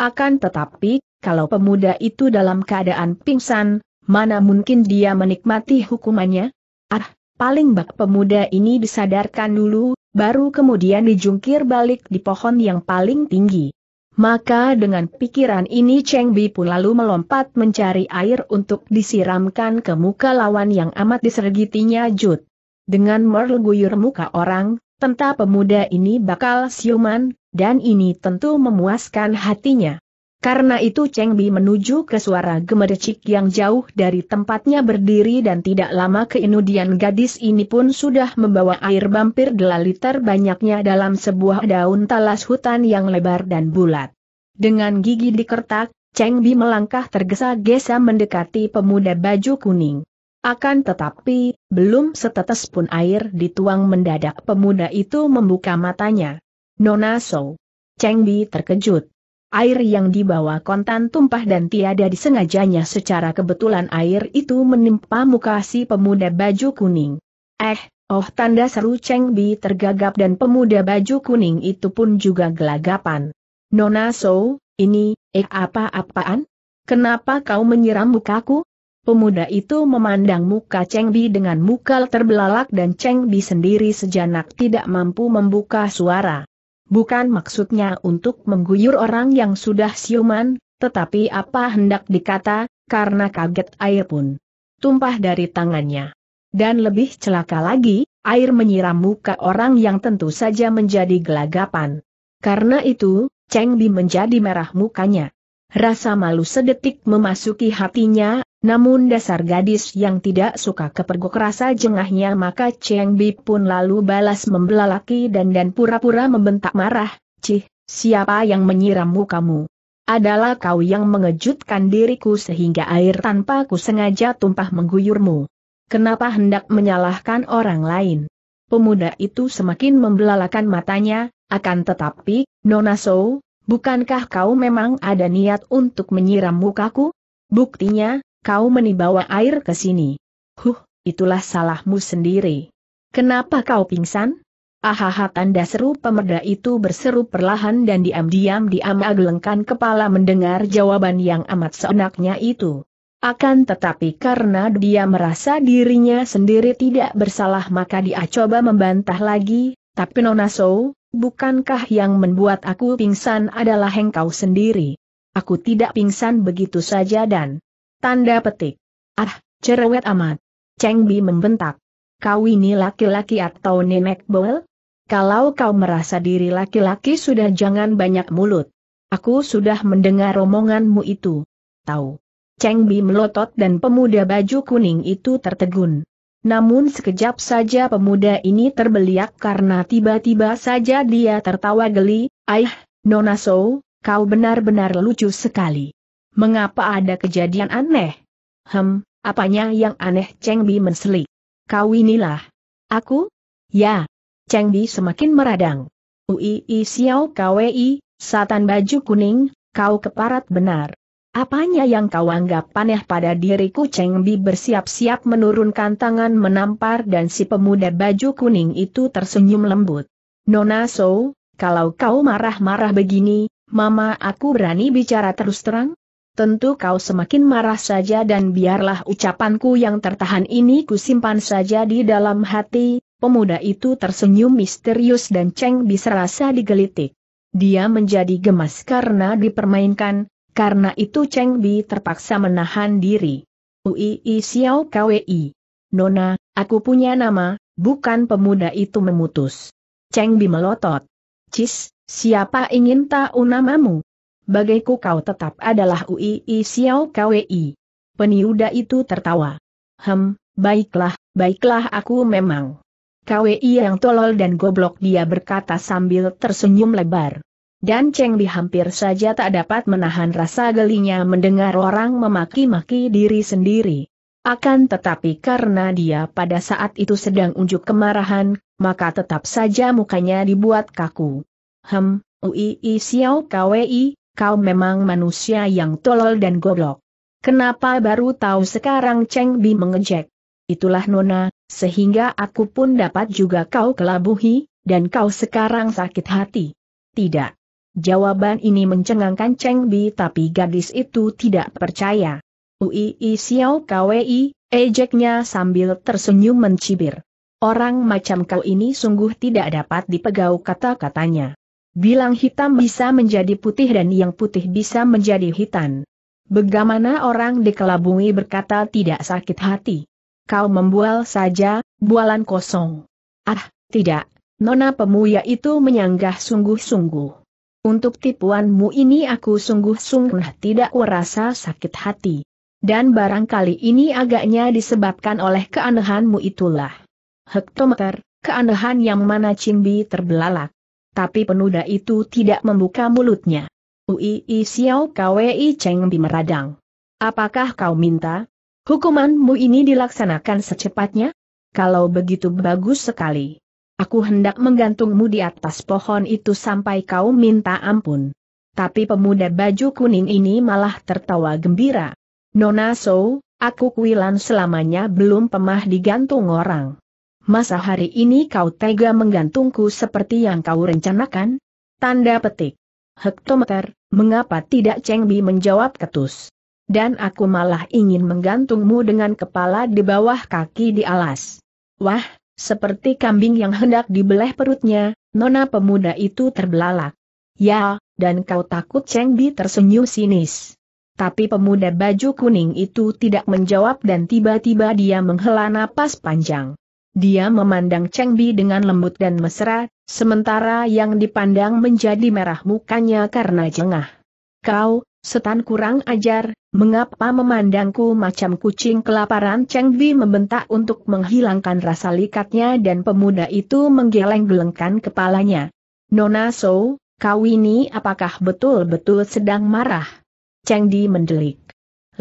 Akan tetapi, kalau pemuda itu dalam keadaan pingsan, mana mungkin dia menikmati hukumannya? Ah, paling bak pemuda ini disadarkan dulu, baru kemudian dijungkir balik di pohon yang paling tinggi. Maka dengan pikiran ini Cheng Bi pun lalu melompat mencari air untuk disiramkan ke muka lawan yang amat disergitinya Jut. Dengan merleguyur muka orang, tentu pemuda ini bakal siuman, dan ini tentu memuaskan hatinya. Karena itu Cheng Bi menuju ke suara gemericik yang jauh dari tempatnya berdiri dan tidak lama keinudian gadis ini pun sudah membawa air bampir 2 liter banyaknya dalam sebuah daun talas hutan yang lebar dan bulat. Dengan gigi dikertak, Cheng Bi melangkah tergesa-gesa mendekati pemuda baju kuning. Akan tetapi, belum setetes pun air dituang mendadak pemuda itu membuka matanya. Nona So. Cheng Bi terkejut air yang dibawa kontan tumpah dan tiada disengajanya secara kebetulan air itu menimpa muka si pemuda baju kuning. Eh, oh tanda seru Cheng Bi tergagap dan pemuda baju kuning itu pun juga gelagapan. Nona So, ini, eh apa-apaan? Kenapa kau menyiram mukaku? Pemuda itu memandang muka Cheng Bi dengan muka terbelalak dan Cheng Bi sendiri sejanak tidak mampu membuka suara bukan maksudnya untuk mengguyur orang yang sudah siuman, tetapi apa hendak dikata, karena kaget air pun tumpah dari tangannya. Dan lebih celaka lagi, air menyiram muka orang yang tentu saja menjadi gelagapan. Karena itu, Cheng Bi menjadi merah mukanya. Rasa malu sedetik memasuki hatinya, namun dasar gadis yang tidak suka kepergok rasa jengahnya maka Cheng Bi pun lalu balas membelalaki dan dan pura-pura membentak marah, Cih, siapa yang menyirammu kamu? Adalah kau yang mengejutkan diriku sehingga air tanpa ku sengaja tumpah mengguyurmu. Kenapa hendak menyalahkan orang lain? Pemuda itu semakin membelalakan matanya, akan tetapi, Nona So, Bukankah kau memang ada niat untuk menyiram mukaku? Buktinya, kau menibawa air ke sini. Huh, itulah salahmu sendiri. Kenapa kau pingsan? Ahaha tanda seru pemerda itu berseru perlahan dan diam-diam diam agelengkan kepala mendengar jawaban yang amat seenaknya itu. Akan tetapi karena dia merasa dirinya sendiri tidak bersalah maka dia coba membantah lagi, tapi Nona So, bukankah yang membuat aku pingsan adalah engkau sendiri? Aku tidak pingsan begitu saja dan... Tanda petik. Ah, cerewet amat. Cheng Bi membentak. Kau ini laki-laki atau nenek bol? Kalau kau merasa diri laki-laki sudah jangan banyak mulut. Aku sudah mendengar omonganmu itu. Tahu. Cheng Bi melotot dan pemuda baju kuning itu tertegun. Namun sekejap saja pemuda ini terbeliak karena tiba-tiba saja dia tertawa geli, Aih, Nona So, kau benar-benar lucu sekali. Mengapa ada kejadian aneh? Hem, apanya yang aneh Cheng Bi menselik. Kau inilah. Aku? Ya. Cheng Bi semakin meradang. Ui Xiao Kwei, satan baju kuning, kau keparat benar. Apanya yang kau anggap aneh pada diriku Cheng Bi bersiap-siap menurunkan tangan menampar dan si pemuda baju kuning itu tersenyum lembut. Nona So, kalau kau marah-marah begini, mama aku berani bicara terus terang? Tentu kau semakin marah saja dan biarlah ucapanku yang tertahan ini kusimpan saja di dalam hati, pemuda itu tersenyum misterius dan Cheng Bi serasa digelitik. Dia menjadi gemas karena dipermainkan, karena itu Cheng Bi terpaksa menahan diri. Uii Xiao Kwei, Nona, aku punya nama, bukan pemuda itu memutus. Cheng Bi melotot. Cis, siapa ingin tahu namamu? Bagaiku kau tetap adalah Uii Xiao Kwei. Peniuda itu tertawa. Hem, baiklah, baiklah aku memang. Kwei yang tolol dan goblok dia berkata sambil tersenyum lebar. Dan Cheng Bi hampir saja tak dapat menahan rasa gelinya mendengar orang memaki-maki diri sendiri. Akan tetapi karena dia pada saat itu sedang unjuk kemarahan, maka tetap saja mukanya dibuat kaku. Hem, ui Xiao Kwi, kau memang manusia yang tolol dan goblok. Kenapa baru tahu sekarang Cheng Bi mengejek? Itulah Nona, sehingga aku pun dapat juga kau kelabuhi, dan kau sekarang sakit hati. Tidak. Jawaban ini mencengangkan Cheng Bi tapi gadis itu tidak percaya. Ui Xiao Kwei, ejeknya sambil tersenyum mencibir. Orang macam kau ini sungguh tidak dapat dipegau kata-katanya. Bilang hitam bisa menjadi putih dan yang putih bisa menjadi hitam. Bagaimana orang dikelabui berkata tidak sakit hati. Kau membual saja, bualan kosong. Ah, tidak, nona pemuya itu menyanggah sungguh-sungguh. Untuk tipuanmu ini aku sungguh-sungguh tidak merasa sakit hati. Dan barangkali ini agaknya disebabkan oleh keanehanmu itulah. Hektometer, keanehan yang mana Cimbi terbelalak. Tapi penuda itu tidak membuka mulutnya. Ui Xiao Kwei ceng Bi meradang. Apakah kau minta? Hukumanmu ini dilaksanakan secepatnya? Kalau begitu bagus sekali. Aku hendak menggantungmu di atas pohon itu sampai kau minta ampun. Tapi pemuda baju kuning ini malah tertawa gembira. Nona So, aku kuilan selamanya belum pemah digantung orang. Masa hari ini kau tega menggantungku seperti yang kau rencanakan? Tanda petik. Hektometer, mengapa tidak Cheng Bi menjawab ketus? Dan aku malah ingin menggantungmu dengan kepala di bawah kaki di alas. Wah, seperti kambing yang hendak dibelah perutnya, nona pemuda itu terbelalak. Ya, dan kau takut Cheng Bi tersenyum sinis. Tapi pemuda baju kuning itu tidak menjawab dan tiba-tiba dia menghela napas panjang. Dia memandang Cheng Bi dengan lembut dan mesra, sementara yang dipandang menjadi merah mukanya karena jengah. Kau, Setan kurang ajar, mengapa memandangku macam kucing kelaparan Cheng Bi membentak untuk menghilangkan rasa likatnya dan pemuda itu menggeleng-gelengkan kepalanya. Nona So, kau ini apakah betul-betul sedang marah? Cheng Di mendelik.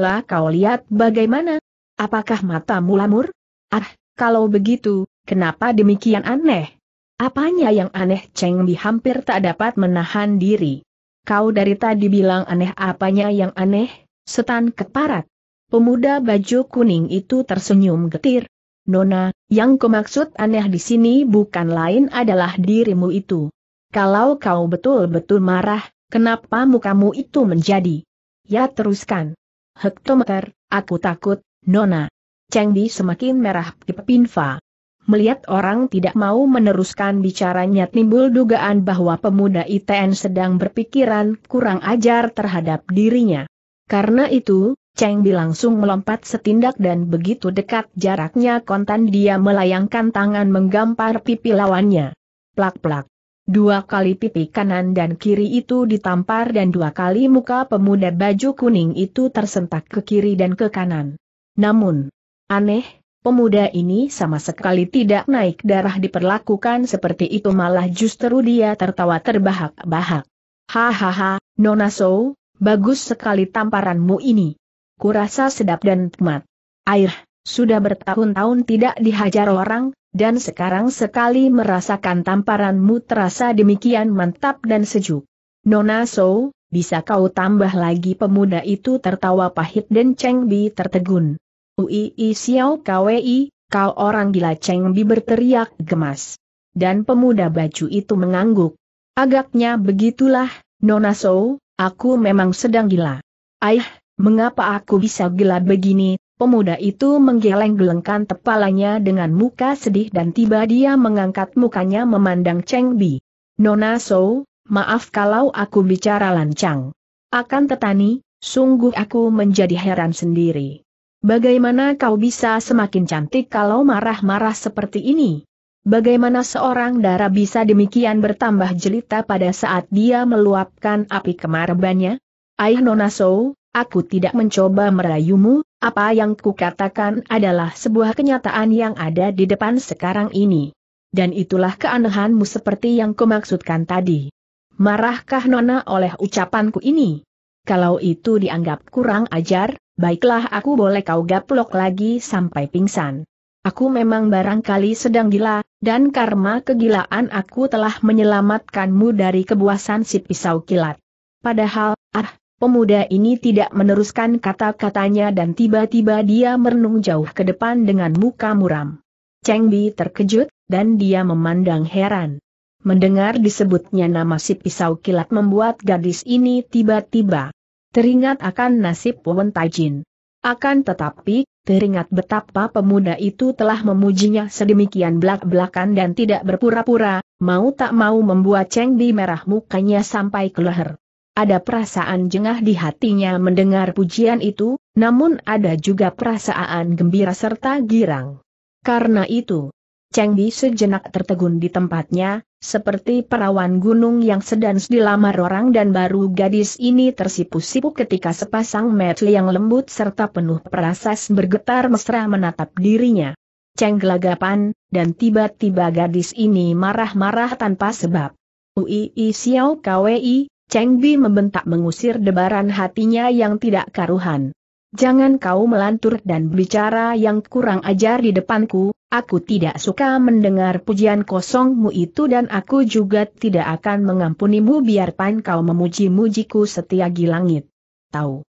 Lah kau lihat bagaimana? Apakah matamu lamur? Ah, kalau begitu, kenapa demikian aneh? Apanya yang aneh Cheng Di hampir tak dapat menahan diri kau dari tadi bilang aneh apanya yang aneh, setan keparat. Pemuda baju kuning itu tersenyum getir. Nona, yang kumaksud aneh di sini bukan lain adalah dirimu itu. Kalau kau betul-betul marah, kenapa mukamu itu menjadi? Ya teruskan. Hektometer, aku takut, Nona. Cheng Di semakin merah pipinfa. Melihat orang tidak mau meneruskan bicaranya timbul dugaan bahwa pemuda ITN sedang berpikiran kurang ajar terhadap dirinya. Karena itu, Cheng Bi langsung melompat setindak dan begitu dekat jaraknya kontan dia melayangkan tangan menggampar pipi lawannya. Plak-plak. Dua kali pipi kanan dan kiri itu ditampar dan dua kali muka pemuda baju kuning itu tersentak ke kiri dan ke kanan. Namun, aneh, Pemuda ini sama sekali tidak naik darah diperlakukan seperti itu malah justru dia tertawa terbahak-bahak. Hahaha, Nona So, bagus sekali tamparanmu ini. Kurasa sedap dan nikmat. Air, sudah bertahun-tahun tidak dihajar orang, dan sekarang sekali merasakan tamparanmu terasa demikian mantap dan sejuk. Nona So, bisa kau tambah lagi pemuda itu tertawa pahit dan Cheng Bi tertegun. Ui Xiao Kwei, kau orang gila Cheng Bi berteriak gemas. Dan pemuda baju itu mengangguk. Agaknya begitulah, Nona Sou, aku memang sedang gila. Aih, mengapa aku bisa gila begini? Pemuda itu menggeleng-gelengkan kepalanya dengan muka sedih dan tiba dia mengangkat mukanya memandang Cheng Bi. Nona Sou, maaf kalau aku bicara lancang. Akan tetani, sungguh aku menjadi heran sendiri. Bagaimana kau bisa semakin cantik kalau marah-marah seperti ini? Bagaimana seorang darah bisa demikian bertambah jelita pada saat dia meluapkan api kemarbannya? Aih Nonaso, aku tidak mencoba merayumu, apa yang kukatakan adalah sebuah kenyataan yang ada di depan sekarang ini. Dan itulah keanehanmu seperti yang kumaksudkan tadi. Marahkah Nona oleh ucapanku ini? kalau itu dianggap kurang ajar, baiklah aku boleh kau gaplok lagi sampai pingsan. Aku memang barangkali sedang gila, dan karma kegilaan aku telah menyelamatkanmu dari kebuasan si pisau kilat. Padahal, ah, pemuda ini tidak meneruskan kata-katanya dan tiba-tiba dia merenung jauh ke depan dengan muka muram. Cheng Bi terkejut, dan dia memandang heran. Mendengar disebutnya nama si pisau kilat membuat gadis ini tiba-tiba teringat akan nasib Wen Taijin. Akan tetapi, teringat betapa pemuda itu telah memujinya sedemikian belak-belakan dan tidak berpura-pura, mau tak mau membuat Cheng Bi merah mukanya sampai ke leher. Ada perasaan jengah di hatinya mendengar pujian itu, namun ada juga perasaan gembira serta girang. Karena itu, Cenggi sejenak tertegun di tempatnya, seperti perawan gunung yang sedang dilamar orang dan baru gadis ini tersipu-sipu ketika sepasang mata yang lembut serta penuh perasaan bergetar mesra menatap dirinya. Ceng gelagapan, dan tiba-tiba gadis ini marah-marah tanpa sebab. Uii Xiao Kwei, Cheng Bi membentak mengusir debaran hatinya yang tidak karuhan. Jangan kau melantur dan bicara yang kurang ajar di depanku, Aku tidak suka mendengar pujian kosongmu itu dan aku juga tidak akan mengampunimu biarpun kau memuji-mujiku setia langit. Tahu.